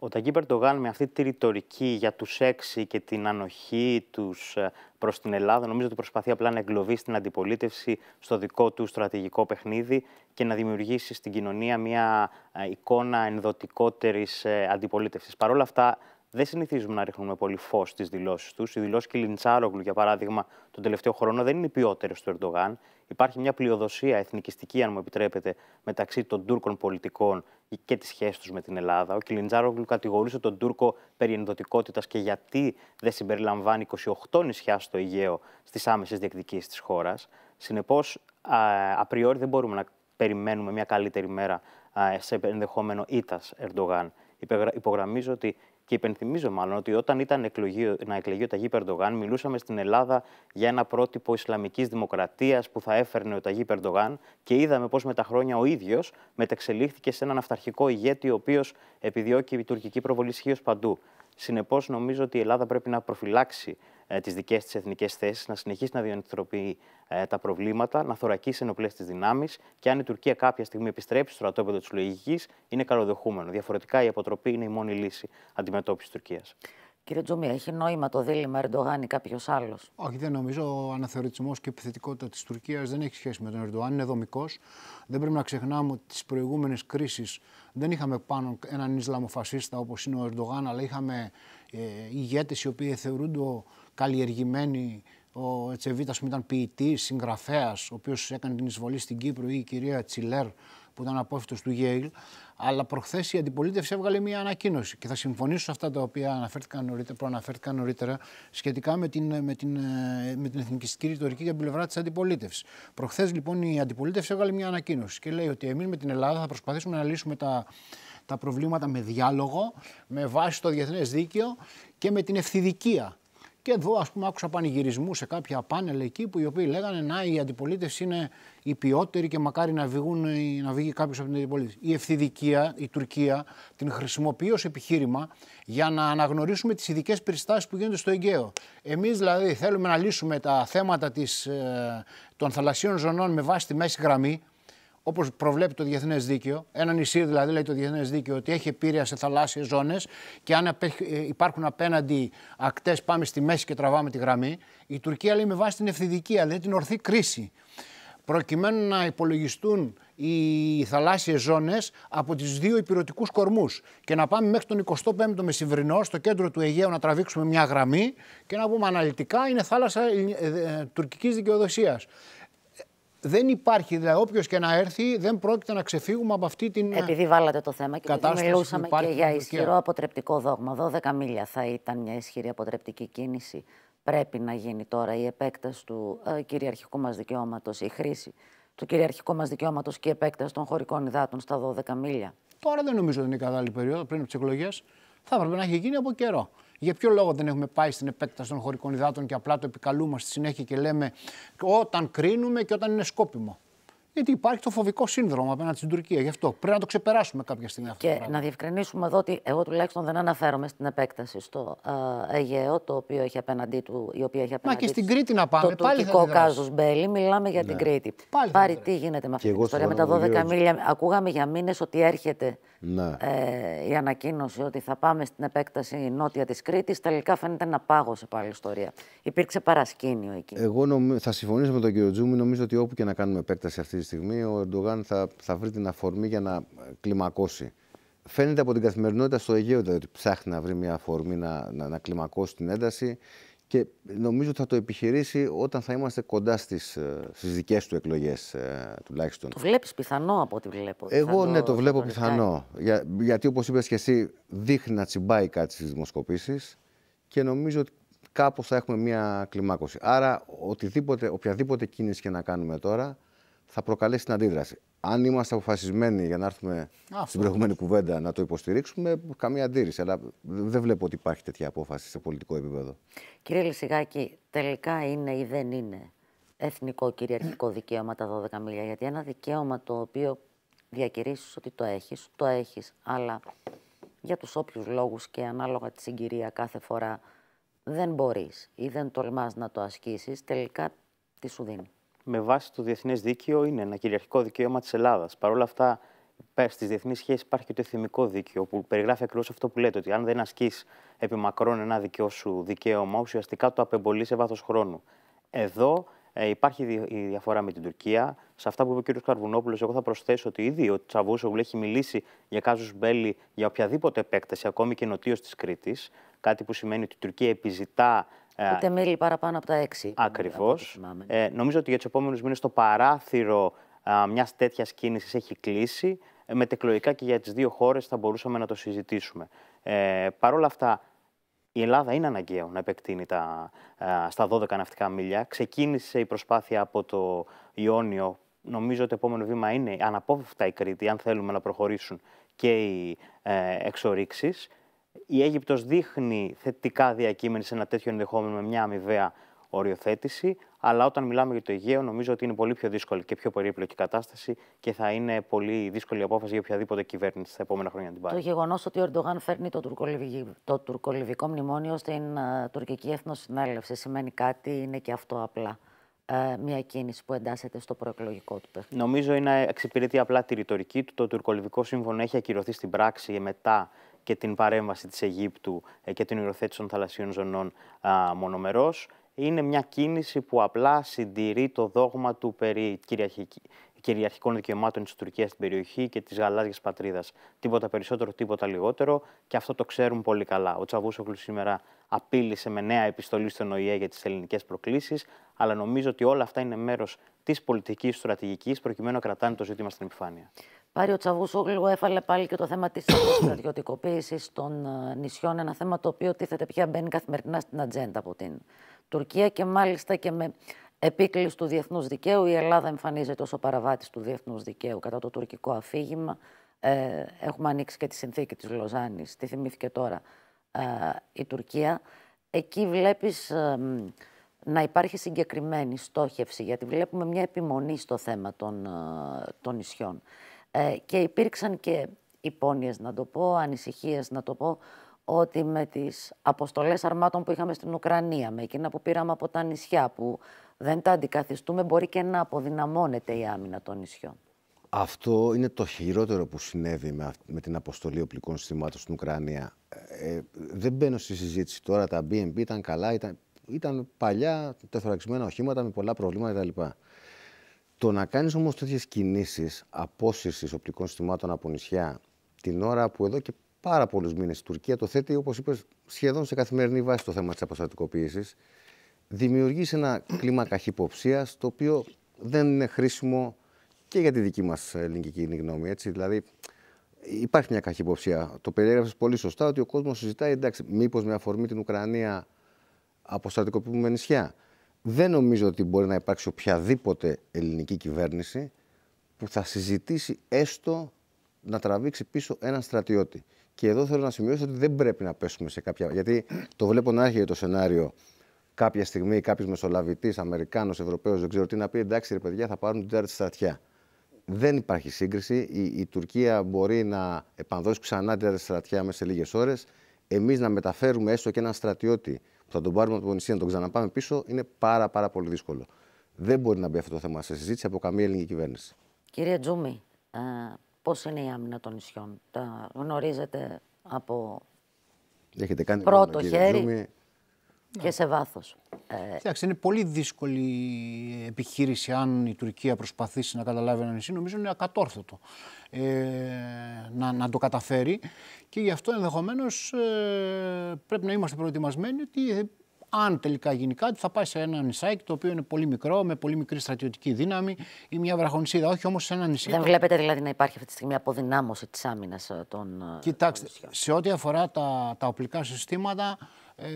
Ο Ταγκί Περντογάν με αυτή τη ρητορική για τους έξι και την ανοχή τους ε, προς την Ελλάδα νομίζω ότι προσπαθεί απλά να εγκλωβίσει την αντιπολίτευση στο δικό του στρατηγικό παιχνίδι και να δημιουργήσει στην κοινωνία μια ε, εικόνα ενδοτικότερης ε, αντιπολίτευσης. Παρ' όλα αυτά δεν συνηθίζουμε να ρίχνουμε πολύ φως στις δηλώσεις τους. Οι δηλώσεις Κιλιντσάρογλου, για παράδειγμα, τον τελευταίο χρόνο δεν είναι οι ποιότερες του Ερντογάν. Υπάρχει μια πλειοδοσία εθνικιστική, αν μου επιτρέπετε, μεταξύ των Τούρκων πολιτικών και τη σχέση τους με την Ελλάδα. Ο Κιλιντζάρογλου κατηγορούσε τον Τούρκο περί ενδοτικότητας και γιατί δεν συμπεριλαμβάνει 28 νησιά στο Αιγαίο στις άμεσες διεκδικήσεις της χώρας. Συνεπώς, απριόρι δεν μπορούμε να περιμένουμε μια καλύτερη μέρα σε ενδεχόμενο ήττα Ερντογάν. Υπογραμμίζω ότι και υπενθυμίζω μάλλον ότι όταν ήταν εκλογή, να εκλεγεί ο Ταγί Περντογάν, μιλούσαμε στην Ελλάδα για ένα πρότυπο Ισλαμικής Δημοκρατίας που θα έφερνε ο Ταγί Περντογάν και είδαμε πώς με τα χρόνια ο ίδιος μετεξελίχθηκε σε έναν αυταρχικό ηγέτη, ο οποίος επιδιώκει η τουρκική προβολή παντού. Συνεπώς, νομίζω ότι η Ελλάδα πρέπει να προφυλάξει ε, τις δικές της εθνικές θέσεις, να συνεχίσει να διανθρωπεί ε, τα προβλήματα, να θωρακίσει ενοπλές τις δυνάμεις και αν η Τουρκία κάποια στιγμή επιστρέψει στο στρατόπεδο της λογικής, είναι καλοδεχούμενο. Διαφορετικά, η αποτροπή είναι η μόνη λύση αντιμετώπισης Τουρκίας. Κύριε Τζομία, έχει νόημα το δίλημα Ερντογάν ή κάποιος άλλος. Όχι, δεν νομίζω. Ο αναθεωρητισμός και η επιθετικότητα της Τουρκίας δεν έχει σχέση με τον Ερντογάν. Είναι δομικός. Δεν πρέπει να ξεχνάμε ότι τις προηγούμενες κρίσεις δεν είχαμε πάνω έναν Ισλαμοφασίστα όπως είναι ο Ερντογάν, αλλά είχαμε ε, ηγέτες οι οποίοι θεωρούνται καλλιεργημένοι. Ο Ετσεβίτας ήταν ποιητής, συγγραφέας, ο οποίος έκανε την εισβολή στην Κύπρο, ή η κυρία Τσιλέρ, που ήταν απόφυτο του Yale. Αλλά προχθές η αντιπολίτευση έβγαλε μια ανακοίνωση και θα συμφωνήσω σε αυτά τα οποία αναφέρθηκαν νωρίτερα, προαναφέρθηκαν νωρίτερα σχετικά με την, με την, ε, με την εθνικιστική ρητορική για την πλευρά της αντιπολίτευσης. Προχθές λοιπόν η αντιπολίτευση έβγαλε μια ανακοίνωση και λέει ότι εμείς με την Ελλάδα θα προσπαθήσουμε να λύσουμε τα, τα προβλήματα με διάλογο, με βάση το διεθνές δίκαιο και με την ευθυδικία. Και εδώ, ας πούμε, άκουσα πανηγυρισμούς σε κάποια πάνελ εκεί που οι οποίοι λέγανε Να, οι αντιπολίτες είναι οι ποιότεροι και μακάρι να, βγουν, να βγει κάποιος από την αντιπολίτευση. Η ευθυδικία, η Τουρκία, την χρησιμοποιεί ως επιχείρημα για να αναγνωρίσουμε τις ειδικές περιστάσεις που γίνονται στο Αιγαίο. Εμείς δηλαδή θέλουμε να λύσουμε τα θέματα της, ε, των θαλασσίων ζωνών με βάση τη μέση γραμμή όπως προβλέπει το διεθνές δίκαιο, ένα νησί δηλαδή λέει το διεθνές δίκαιο ότι έχει επίρρεια σε θαλάσσιες ζώνες και αν ε, υπάρχουν απέναντι ακτές, πάμε στη μέση και τραβάμε τη γραμμή. Η Τουρκία λέει με βάση την ευθυδικία, λέει την ορθή κρίση. Προκειμένου να υπολογιστούν οι θαλάσσιες ζώνες από του δύο υπηρετικούς κορμούς και να πάμε μέχρι τον 25ο μεσημβρινό στο κέντρο του Αιγαίου να τραβήξουμε μια γραμμή και να πούμε αναλυτικά είναι θάλασσα ε, ε, τουρκικής δικαιοδοσίας δεν υπάρχει, δηλαδή όποιος και να έρθει δεν πρόκειται να ξεφύγουμε από αυτή την ε, Επειδή βάλατε το θέμα και επειδή μιλούσαμε και για ισχυρό αποτρεπτικό δόγμα, 12 μίλια θα ήταν μια ισχυρή αποτρεπτική κίνηση. Πρέπει να γίνει τώρα η επέκταση του ε, κυριαρχικού μας δικαιώματος, η χρήση του κυριαρχικού μας δικαιώματος και η επέκταση των χωρικών υδάτων στα 12 μίλια. Τώρα δεν νομίζω ότι είναι η κατάλληλη περίοδο πριν από τις εκλογές. Θα έπρεπε να έχει γίνει από καιρό. Για ποιο λόγο δεν έχουμε πάει στην επέκταση των χωρικών υδάτων και απλά το επικαλούμαστε συνέχεια και λέμε όταν κρίνουμε και όταν είναι σκόπιμο. Γιατί υπάρχει το φοβικό σύνδρομο απέναντι στην Τουρκία. Γι' αυτό πρέπει να το ξεπεράσουμε κάποια στιγμή αυτό. Και να διευκρινίσουμε εδώ ότι εγώ τουλάχιστον δεν αναφέρομαι στην επέκταση στο ε, Αιγαίο, το οποίο έχει απέναντί του. Η οποία έχει απέναντί Μα και στην Κρήτη να πάμε. Το πάλι τουρκικό κάζος Μπέλη, μιλάμε για την ναι. Κρήτη. Πάλι τι γίνεται με αυτή την ιστορία. Με τα 12 μίλια, ακούγαμε για μήνες ότι έρχεται ναι. Ε, η ανακοίνωση ότι θα πάμε στην επέκταση νότια της Κρήτης τελικά φαίνεται να πάγωσε πάλι η ιστορία. Υπήρξε παρασκήνιο εκεί. Εγώ θα συμφωνήσω με τον κύριο Τζούμι. Νομίζω ότι όπου και να κάνουμε επέκταση αυτή τη στιγμή, ο Ερντογάν θα, θα βρει την αφορμή για να ε, κλιμακώσει. Φαίνεται από την καθημερινότητα στο Αιγαίο δηλαδή, ότι ψάχνει να βρει μια αφορμή να, να, να κλιμακώσει την ένταση και νομίζω ότι θα το επιχειρήσει όταν θα είμαστε κοντά στις, ε, στις δικές του εκλογές ε, τουλάχιστον. Το βλέπεις πιθανό από ό,τι βλέπω. Εγώ ναι, το βλέπω πιθανό. γιατί όπως είπες και εσύ δείχνει να τσιμπάει κάτι στις δημοσκοπήσεις και νομίζω ότι κάπως θα έχουμε μια κλιμάκωση. Άρα οποιαδήποτε κίνηση και να κάνουμε τώρα θα προκαλέσει την αντίδραση. Αν είμαστε αποφασισμένοι για να έρθουμε Αυτό. στην προηγούμενη κουβέντα να το υποστηρίξουμε, καμία αντίρρηση. Αλλά δεν βλέπω ότι υπάρχει τέτοια απόφαση σε πολιτικό επίπεδο. Κύριε Λυσιγάκη, τελικά είναι ή δεν είναι εθνικό κυριαρχικό δικαίωμα τα 12 μίλια. Γιατί ένα δικαίωμα το οποίο διακηρύσεις ότι το έχεις, το έχεις, αλλά για τους όποιους λόγους και ανάλογα τη συγκυρία κάθε φορά δεν μπορείς ή δεν τολμάς να το ασκήσεις, τελικά τι σου δίνει με βάση το διεθνές δίκαιο είναι ένα κυριαρχικό δικαίωμα της Ελλάδας. Παρ' όλα αυτά, στις διεθνείς σχέσεις υπάρχει και το εθνικό δίκαιο, που περιγράφει ακριβώς αυτό που λέτε, ότι αν δεν ασκείς επί μακρόν ένα δικαιώσου σου δικαίωμα, ουσιαστικά το απεμπολείς σε βάθος χρόνου. Εδώ ε, υπάρχει η διαφορά με την Τουρκία. Σε αυτά που είπε ο κ. Καρβουνόπουλος, εγώ θα προσθέσω ότι ήδη ο Τσαβούσογλου έχει μιλήσει για κάζους μπέλη για οποιαδήποτε επέκταση, ακόμη και νοτίω της Κρήτης. Κάτι που σημαίνει ότι η Τουρκία επιζητά ε, Ούτε μίλη παραπάνω από τα έξι. Ακριβώ. Ε, νομίζω ότι για τους επόμενους μήνες το παράθυρο μιας τέτοιας κίνησης έχει κλείσει. Με μετεκλογικά και για τις δύο χώρες θα μπορούσαμε να το συζητήσουμε. Ε, Παρ' όλα αυτά, η Ελλάδα είναι αναγκαίο να επεκτείνει τα, στα 12 ναυτικά μίλια. Ξεκίνησε η προσπάθεια από το Ιόνιο. Νομίζω ότι το επόμενο βήμα είναι αναπόφευκτα η Κρήτη, αν θέλουμε να προχωρήσουν και οι ε, εξορίξεις η Αίγυπτος δείχνει θετικά διακείμενη σε ένα τέτοιο ενδεχόμενο με μια αμοιβαία οριοθέτηση, αλλά όταν μιλάμε για το Αιγαίο, νομίζω ότι είναι πολύ πιο δύσκολη και πιο περίπλοκη κατάσταση και θα είναι πολύ δύσκολη απόφαση για οποιαδήποτε κυβέρνηση στα επόμενα χρόνια να την πάρει. Το γεγονός ότι ο Ερντογάν φέρνει το, το τουρκολιβικό μνημόνιο στην uh, τουρκική εθνοσυνέλευση σημαίνει κάτι, είναι και αυτό απλά ε, μια κίνηση που εντάσσεται στο προεκλογικό του παιχνίδι. Νομίζω είναι εξυπηρετεί απλά τη ρητορική του. Το τουρκολιβικό σύμφωνο έχει ακυρωθεί στην πράξη μετά και την παρέμβαση της Αιγύπτου ε, και την υιοθέτηση των θαλασσίων ζωνών μονομερός. Είναι μια κίνηση που απλά συντηρεί το δόγμα του περί κυριαρχική, κυριαρχικών δικαιωμάτων της Τουρκίας στην περιοχή και της γαλάζιας πατρίδας. Τίποτα περισσότερο, τίποτα λιγότερο. Και αυτό το ξέρουν πολύ καλά. Ο Τσαβούσοκλου σήμερα απείλησε με νέα επιστολή στον ΟΗΕ για τις ελληνικές προκλήσεις. Αλλά νομίζω ότι όλα αυτά είναι μέρος της πολιτικής στρατηγικής προκειμένου να κρατάνε το ζήτημα στην επιφάνεια πάρει ο Τσαβούσογλου, έφαλε πάλι και το θέμα της στρατιωτικοποίησης των ε, νησιών. Ένα θέμα το οποίο τίθεται πια μπαίνει καθημερινά στην ατζέντα από την Τουρκία και μάλιστα και με επίκληση του διεθνούς δικαίου. Η Ελλάδα εμφανίζεται ως ο παραβάτης του διεθνούς δικαίου κατά το τουρκικό αφήγημα. Ε, έχουμε ανοίξει και τη συνθήκη της Λοζάνης, τη θυμήθηκε τώρα ε, η Τουρκία. Εκεί βλέπεις. Ε, να υπάρχει συγκεκριμένη στόχευση, γιατί βλέπουμε μια επιμονή στο θέμα των, ε, των νησιών. Ε, και υπήρξαν και υπόνοιες, να το πω, ανησυχίες, να το πω, ότι με τις αποστολές αρμάτων που είχαμε στην Ουκρανία, με εκείνα που πήραμε από τα νησιά, που δεν τα αντικαθιστούμε, μπορεί και να αποδυναμώνεται η άμυνα των νησιών. Αυτό είναι το χειρότερο που συνέβη με, με την αποστολή οπλικών συστημάτων στην Ουκρανία. Ε, δεν μπαίνω στη συζήτηση τώρα, τα BMP ήταν καλά, ήταν, ήταν παλιά τεθωραξημένα οχήματα με πολλά προβλήματα κτλ. Το να κάνεις όμως τέτοιες κινήσεις απόσυρσης οπτικών συστημάτων από νησιά την ώρα που εδώ και πάρα πολλούς μήνες η Τουρκία το θέτει, όπως είπες, σχεδόν σε καθημερινή βάση το θέμα της αποστατικοποίηση, δημιουργείς ένα κλίμα καχυποψίας το οποίο δεν είναι χρήσιμο και για τη δική μας ε, ελληνική κοινή γνώμη. Έτσι. Δηλαδή, υπάρχει μια καχυποψία. Το περιέγραψες πολύ σωστά ότι ο κόσμος συζητάει, εντάξει, μήπως με αφορμή την Ουκρανία αποστατικοποιούμε νησιά δεν νομίζω ότι μπορεί να υπάρξει οποιαδήποτε ελληνική κυβέρνηση που θα συζητήσει έστω να τραβήξει πίσω έναν στρατιώτη. Και εδώ θέλω να σημειώσω ότι δεν πρέπει να πέσουμε σε κάποια. Γιατί το βλέπω να έρχεται το σενάριο κάποια στιγμή κάποιος μεσολαβητής, Αμερικάνος, Ευρωπαίος, δεν ξέρω τι, να πει εντάξει ρε παιδιά, θα πάρουν την τέταρτη στρατιά. Δεν υπάρχει σύγκριση. Η, η Τουρκία μπορεί να επανδώσει ξανά την τέταρτη στρατιά μέσα σε λίγες ώρες. Εμείς να μεταφέρουμε έστω και έναν στρατιώτη που θα τον πάρουμε από το νησί να τον ξαναπάμε πίσω είναι πάρα, πάρα πολύ δύσκολο. Δεν μπορεί να μπει αυτό το θέμα σε συζήτηση από καμία ελληνική κυβέρνηση. Κύριε Τζούμι, ε, πώς είναι η άμυνα των νησιών, τα γνωρίζετε από Έχετε κάνει πρώτο χέρι ναι. και σε βάθος. Κοιτάξτε, ε, είναι πολύ δύσκολη επιχείρηση αν η Τουρκία προσπαθήσει να καταλάβει ένα νησί. Νομίζω είναι ακατόρθωτο ε, να, να το καταφέρει και γι' αυτό ενδεχομένως ε, πρέπει να είμαστε προετοιμασμένοι ότι ε, αν τελικά γίνει κάτι, θα πάει σε ένα νησάκι το οποίο είναι πολύ μικρό, με πολύ μικρή στρατιωτική δύναμη ή μια βραχονισίδα. Όχι όμως σε ένα νησί. Δεν βλέπετε δηλαδή να υπάρχει αυτή τη στιγμή αποδυνάμωση της άμυνας των. Κοιτάξτε, των σε ό,τι αφορά τα, τα οπλικά συστήματα, ε,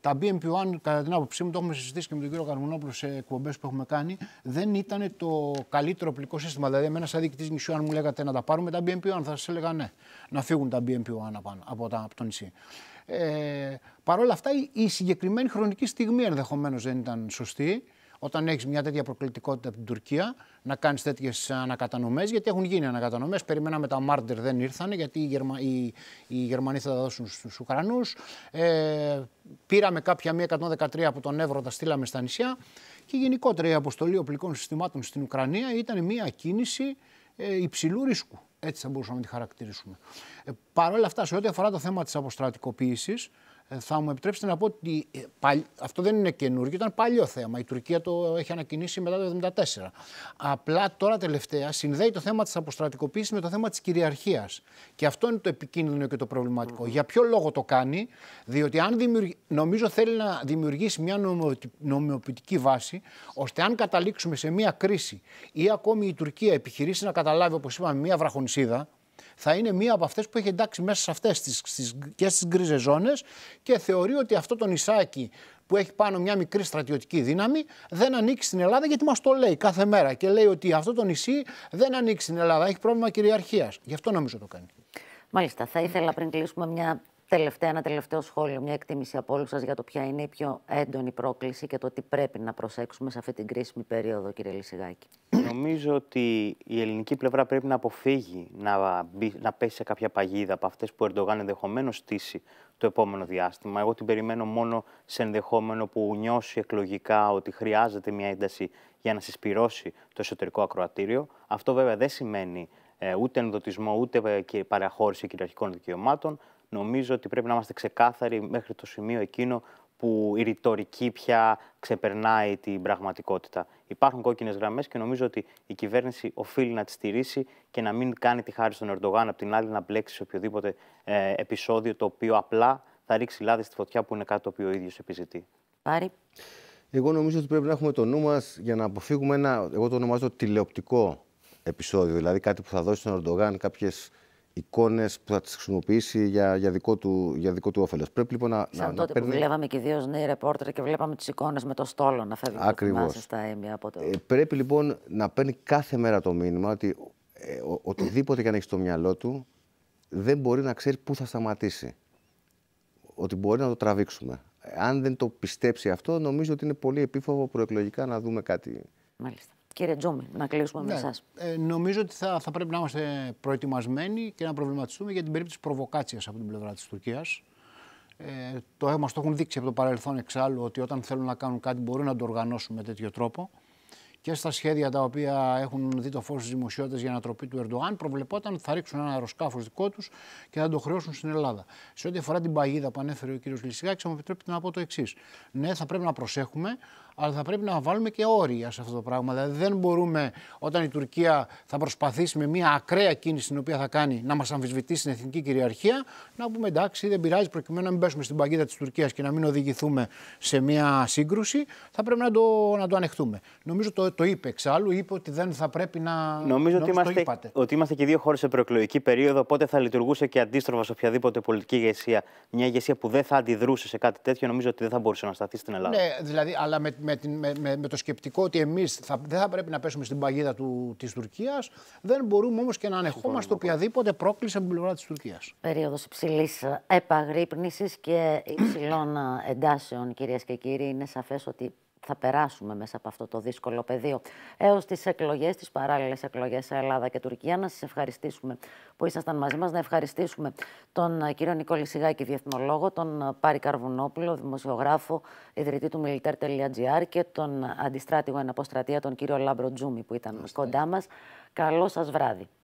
τα BMP1, κατά την άποψή μου, το έχουμε συζητήσει και με τον κύριο Καρμουνόπουλο σε εκπομπές που έχουμε κάνει, δεν ήταν το καλύτερο οπλικό σύστημα. Δηλαδή, εμένα, σαν διοικητής νησιού, αν μου λέγατε να τα πάρουμε τα BMP1, θα σας έλεγα ναι, να φύγουν τα BMP1 από, από, από το νησί. Ε, Παρ' όλα αυτά, η συγκεκριμένη χρονική στιγμή ενδεχομένως δεν ήταν σωστή όταν έχεις μια τέτοια προκλητικότητα από την Τουρκία να κάνεις τέτοιες ανακατανομές, γιατί έχουν γίνει ανακατανομές. Περιμέναμε τα Μάρντερ, δεν ήρθαν, γιατί οι, Γερμα... οι... οι Γερμανοί θα τα δώσουν στους Ουκρανούς. Ε, πήραμε κάποια μία 113 από τον Εύρο, τα στείλαμε στα νησιά. Και γενικότερα η αποστολή οπλικών συστημάτων στην Ουκρανία ήταν μια κίνηση ε, υψηλού ρίσκου. Έτσι θα μπορούσαμε να τη χαρακτηρίσουμε. Ε, Παρ' όλα αυτά, σε ό,τι αφορά το θέμα της αποστρατικοποίησης, ε, θα μου επιτρέψετε να πω ότι ε, αυτό δεν είναι καινούργιο, ήταν παλιό θέμα. Η Τουρκία το έχει ανακοινήσει μετά το 1974. Απλά τώρα τελευταία συνδέει το θέμα της αποστρατικοποίησης με το θέμα της κυριαρχίας. Και αυτό είναι το επικίνδυνο και το προβληματικό. Mm. Για ποιο λόγο το κάνει, διότι αν δημιουργ... νομίζω θέλει να δημιουργήσει μια νομιοποιητική βάση, ώστε αν καταλήξουμε σε μια κρίση ή ακόμη η Τουρκία επιχειρήσει να καταλάβει, όπως είπαμε, μια βραχονισίδα, θα είναι μία από αυτές που έχει εντάξει μέσα σε αυτές και στις γκρίζες ζώνες και θεωρεί ότι αυτό το νησάκι που έχει πάνω μια μικρή στρατιωτική δύναμη δεν ανοίξει στην Ελλάδα γιατί μας το λέει κάθε μέρα. Και λέει ότι αυτό το νησί δεν ανοίξει στην Ελλάδα, έχει πρόβλημα κυριαρχίας. Γι' αυτό νομίζω το κάνει. Μάλιστα. Θα ήθελα πριν κλείσουμε μια Τελευταία, ένα τελευταίο σχόλιο, μια εκτίμηση από όλους σας για το ποια είναι η πιο έντονη πρόκληση και το τι πρέπει να προσέξουμε σε αυτή την κρίσιμη περίοδο, κύριε Λυσιγάκη. Νομίζω ότι η ελληνική πλευρά πρέπει να αποφύγει να, να πέσει σε κάποια παγίδα από αυτές που ο Ερντογάν ενδεχομένως στήσει το επόμενο διάστημα. Εγώ την περιμένω μόνο σε ενδεχόμενο που νιώσει εκλογικά ότι χρειάζεται μια ένταση για να συσπυρώσει το εσωτερικό ακροατήριο. Αυτό βέβαια δεν σημαίνει ε, ούτε ενδοτισμό ούτε ε, παραχώρηση κυριαρχικών δικαιωμάτων νομίζω ότι πρέπει να είμαστε ξεκάθαροι μέχρι το σημείο εκείνο που η ρητορική πια ξεπερνάει την πραγματικότητα. Υπάρχουν κόκκινες γραμμές και νομίζω ότι η κυβέρνηση οφείλει να τις στηρίσει και να μην κάνει τη χάρη στον Ερντογάν, απ' την άλλη να μπλέξει σε οποιοδήποτε ε, επεισόδιο το οποίο απλά θα ρίξει λάδι στη φωτιά που είναι κάτι το οποίο ο ίδιος επιζητεί. Πάρη. Εγώ νομίζω ότι πρέπει να έχουμε το νου μας για να αποφύγουμε ένα, εγώ το ονομάζω τηλεοπτικό επεισόδιο, δηλαδή κάτι που θα δώσει στον Ερντογάν κάποιες εικόνες που θα τις χρησιμοποιήσει για, για, δικό του, για του όφελος. Πρέπει λοιπόν να. Σαν να, τότε να που βλέπαμε δουλεύαμε και δύο νέοι ρεπόρτερ και βλέπαμε τις εικόνες με το στόλο να φεύγει Ακριβώς. στα έμια από το. Ε, πρέπει λοιπόν να παίρνει κάθε μέρα το μήνυμα ότι ε, ο, οτιδήποτε και αν έχει στο μυαλό του δεν μπορεί να ξέρει πού θα σταματήσει. Ότι μπορεί να το τραβήξουμε. Ε, αν δεν το πιστέψει αυτό, νομίζω ότι είναι πολύ επίφοβο προεκλογικά να δούμε κάτι. Μάλιστα κύριε Τζόμι, να κλείσουμε ναι. με εσάς. Ε, νομίζω ότι θα, θα πρέπει να είμαστε προετοιμασμένοι και να προβληματιστούμε για την περίπτωση προβοκάτσιας από την πλευρά της Τουρκίας. Ε, το, έχουμε το έχουν δείξει από το παρελθόν εξάλλου ότι όταν θέλουν να κάνουν κάτι μπορούν να το οργανώσουν με τέτοιο τρόπο. Και στα σχέδια τα οποία έχουν δει το φως της δημοσιότητας για ανατροπή του Ερντογάν... προβλεπόταν ότι θα ρίξουν ένα αεροσκάφος δικό τους και θα το χρεώσουν στην Ελλάδα. Σε ό,τι αφορά την παγίδα που ανέφερε ο κ. Λυσικάκη, θα μου επιτρέπετε να πω το εξής. Ναι, θα πρέπει να προσέχουμε, αλλά θα πρέπει να βάλουμε και όρια σε αυτό το πράγμα. Δηλαδή δεν μπορούμε όταν η Τουρκία θα προσπαθήσει με μια ακραία κίνηση την οποία θα κάνει να μας αμφισβητήσει την εθνική κυριαρχία, να πούμε εντάξει, δεν πειράζει προκειμένου να μην πέσουμε στην παγίδα της Τουρκίας και να μην οδηγηθούμε σε μια σύγκρουση. Θα πρέπει να το, να το ανεχτούμε. Νομίζω το, το είπε εξάλλου, είπε ότι δεν θα πρέπει να. Νομίζω, ότι, είμαστε, ότι είμαστε και δύο χώρες σε προεκλογική περίοδο, οπότε θα λειτουργούσε και αντίστροφα σε οποιαδήποτε πολιτική ηγεσία. Μια ηγεσία που δεν θα αντιδρούσε σε κάτι τέτοιο, νομίζω ότι δεν θα μπορούσε να σταθεί στην Ελλάδα. Ναι, δηλαδή, αλλά με, με, με, με, το σκεπτικό ότι εμείς δεν θα πρέπει να πέσουμε στην παγίδα της Τουρκίας, δεν μπορούμε όμως και να ανεχόμαστε οποιαδήποτε πρόκληση από την πλευρά της Τουρκίας. Περίοδος υψηλή επαγρύπνησης και υψηλών ε, εντάσεων, κυρίες και κύριοι, είναι σαφές ότι θα περάσουμε μέσα από αυτό το δύσκολο πεδίο. Έως τις εκλογές, τις παράλληλες εκλογές σε Ελλάδα και Τουρκία, να σας ευχαριστήσουμε που ήσασταν μαζί μας, να ευχαριστήσουμε τον ε, κύριο Νικόλη Σιγάκη, διεθνολόγο, τον ε, Πάρη Καρβουνόπουλο, δημοσιογράφο, ιδρυτή του militaire.gr και τον ε, αντιστράτηγο εν αποστρατεία, τον κύριο Λάμπρο Τζούμι, που ήταν κοντά μας. Καλό σας βράδυ.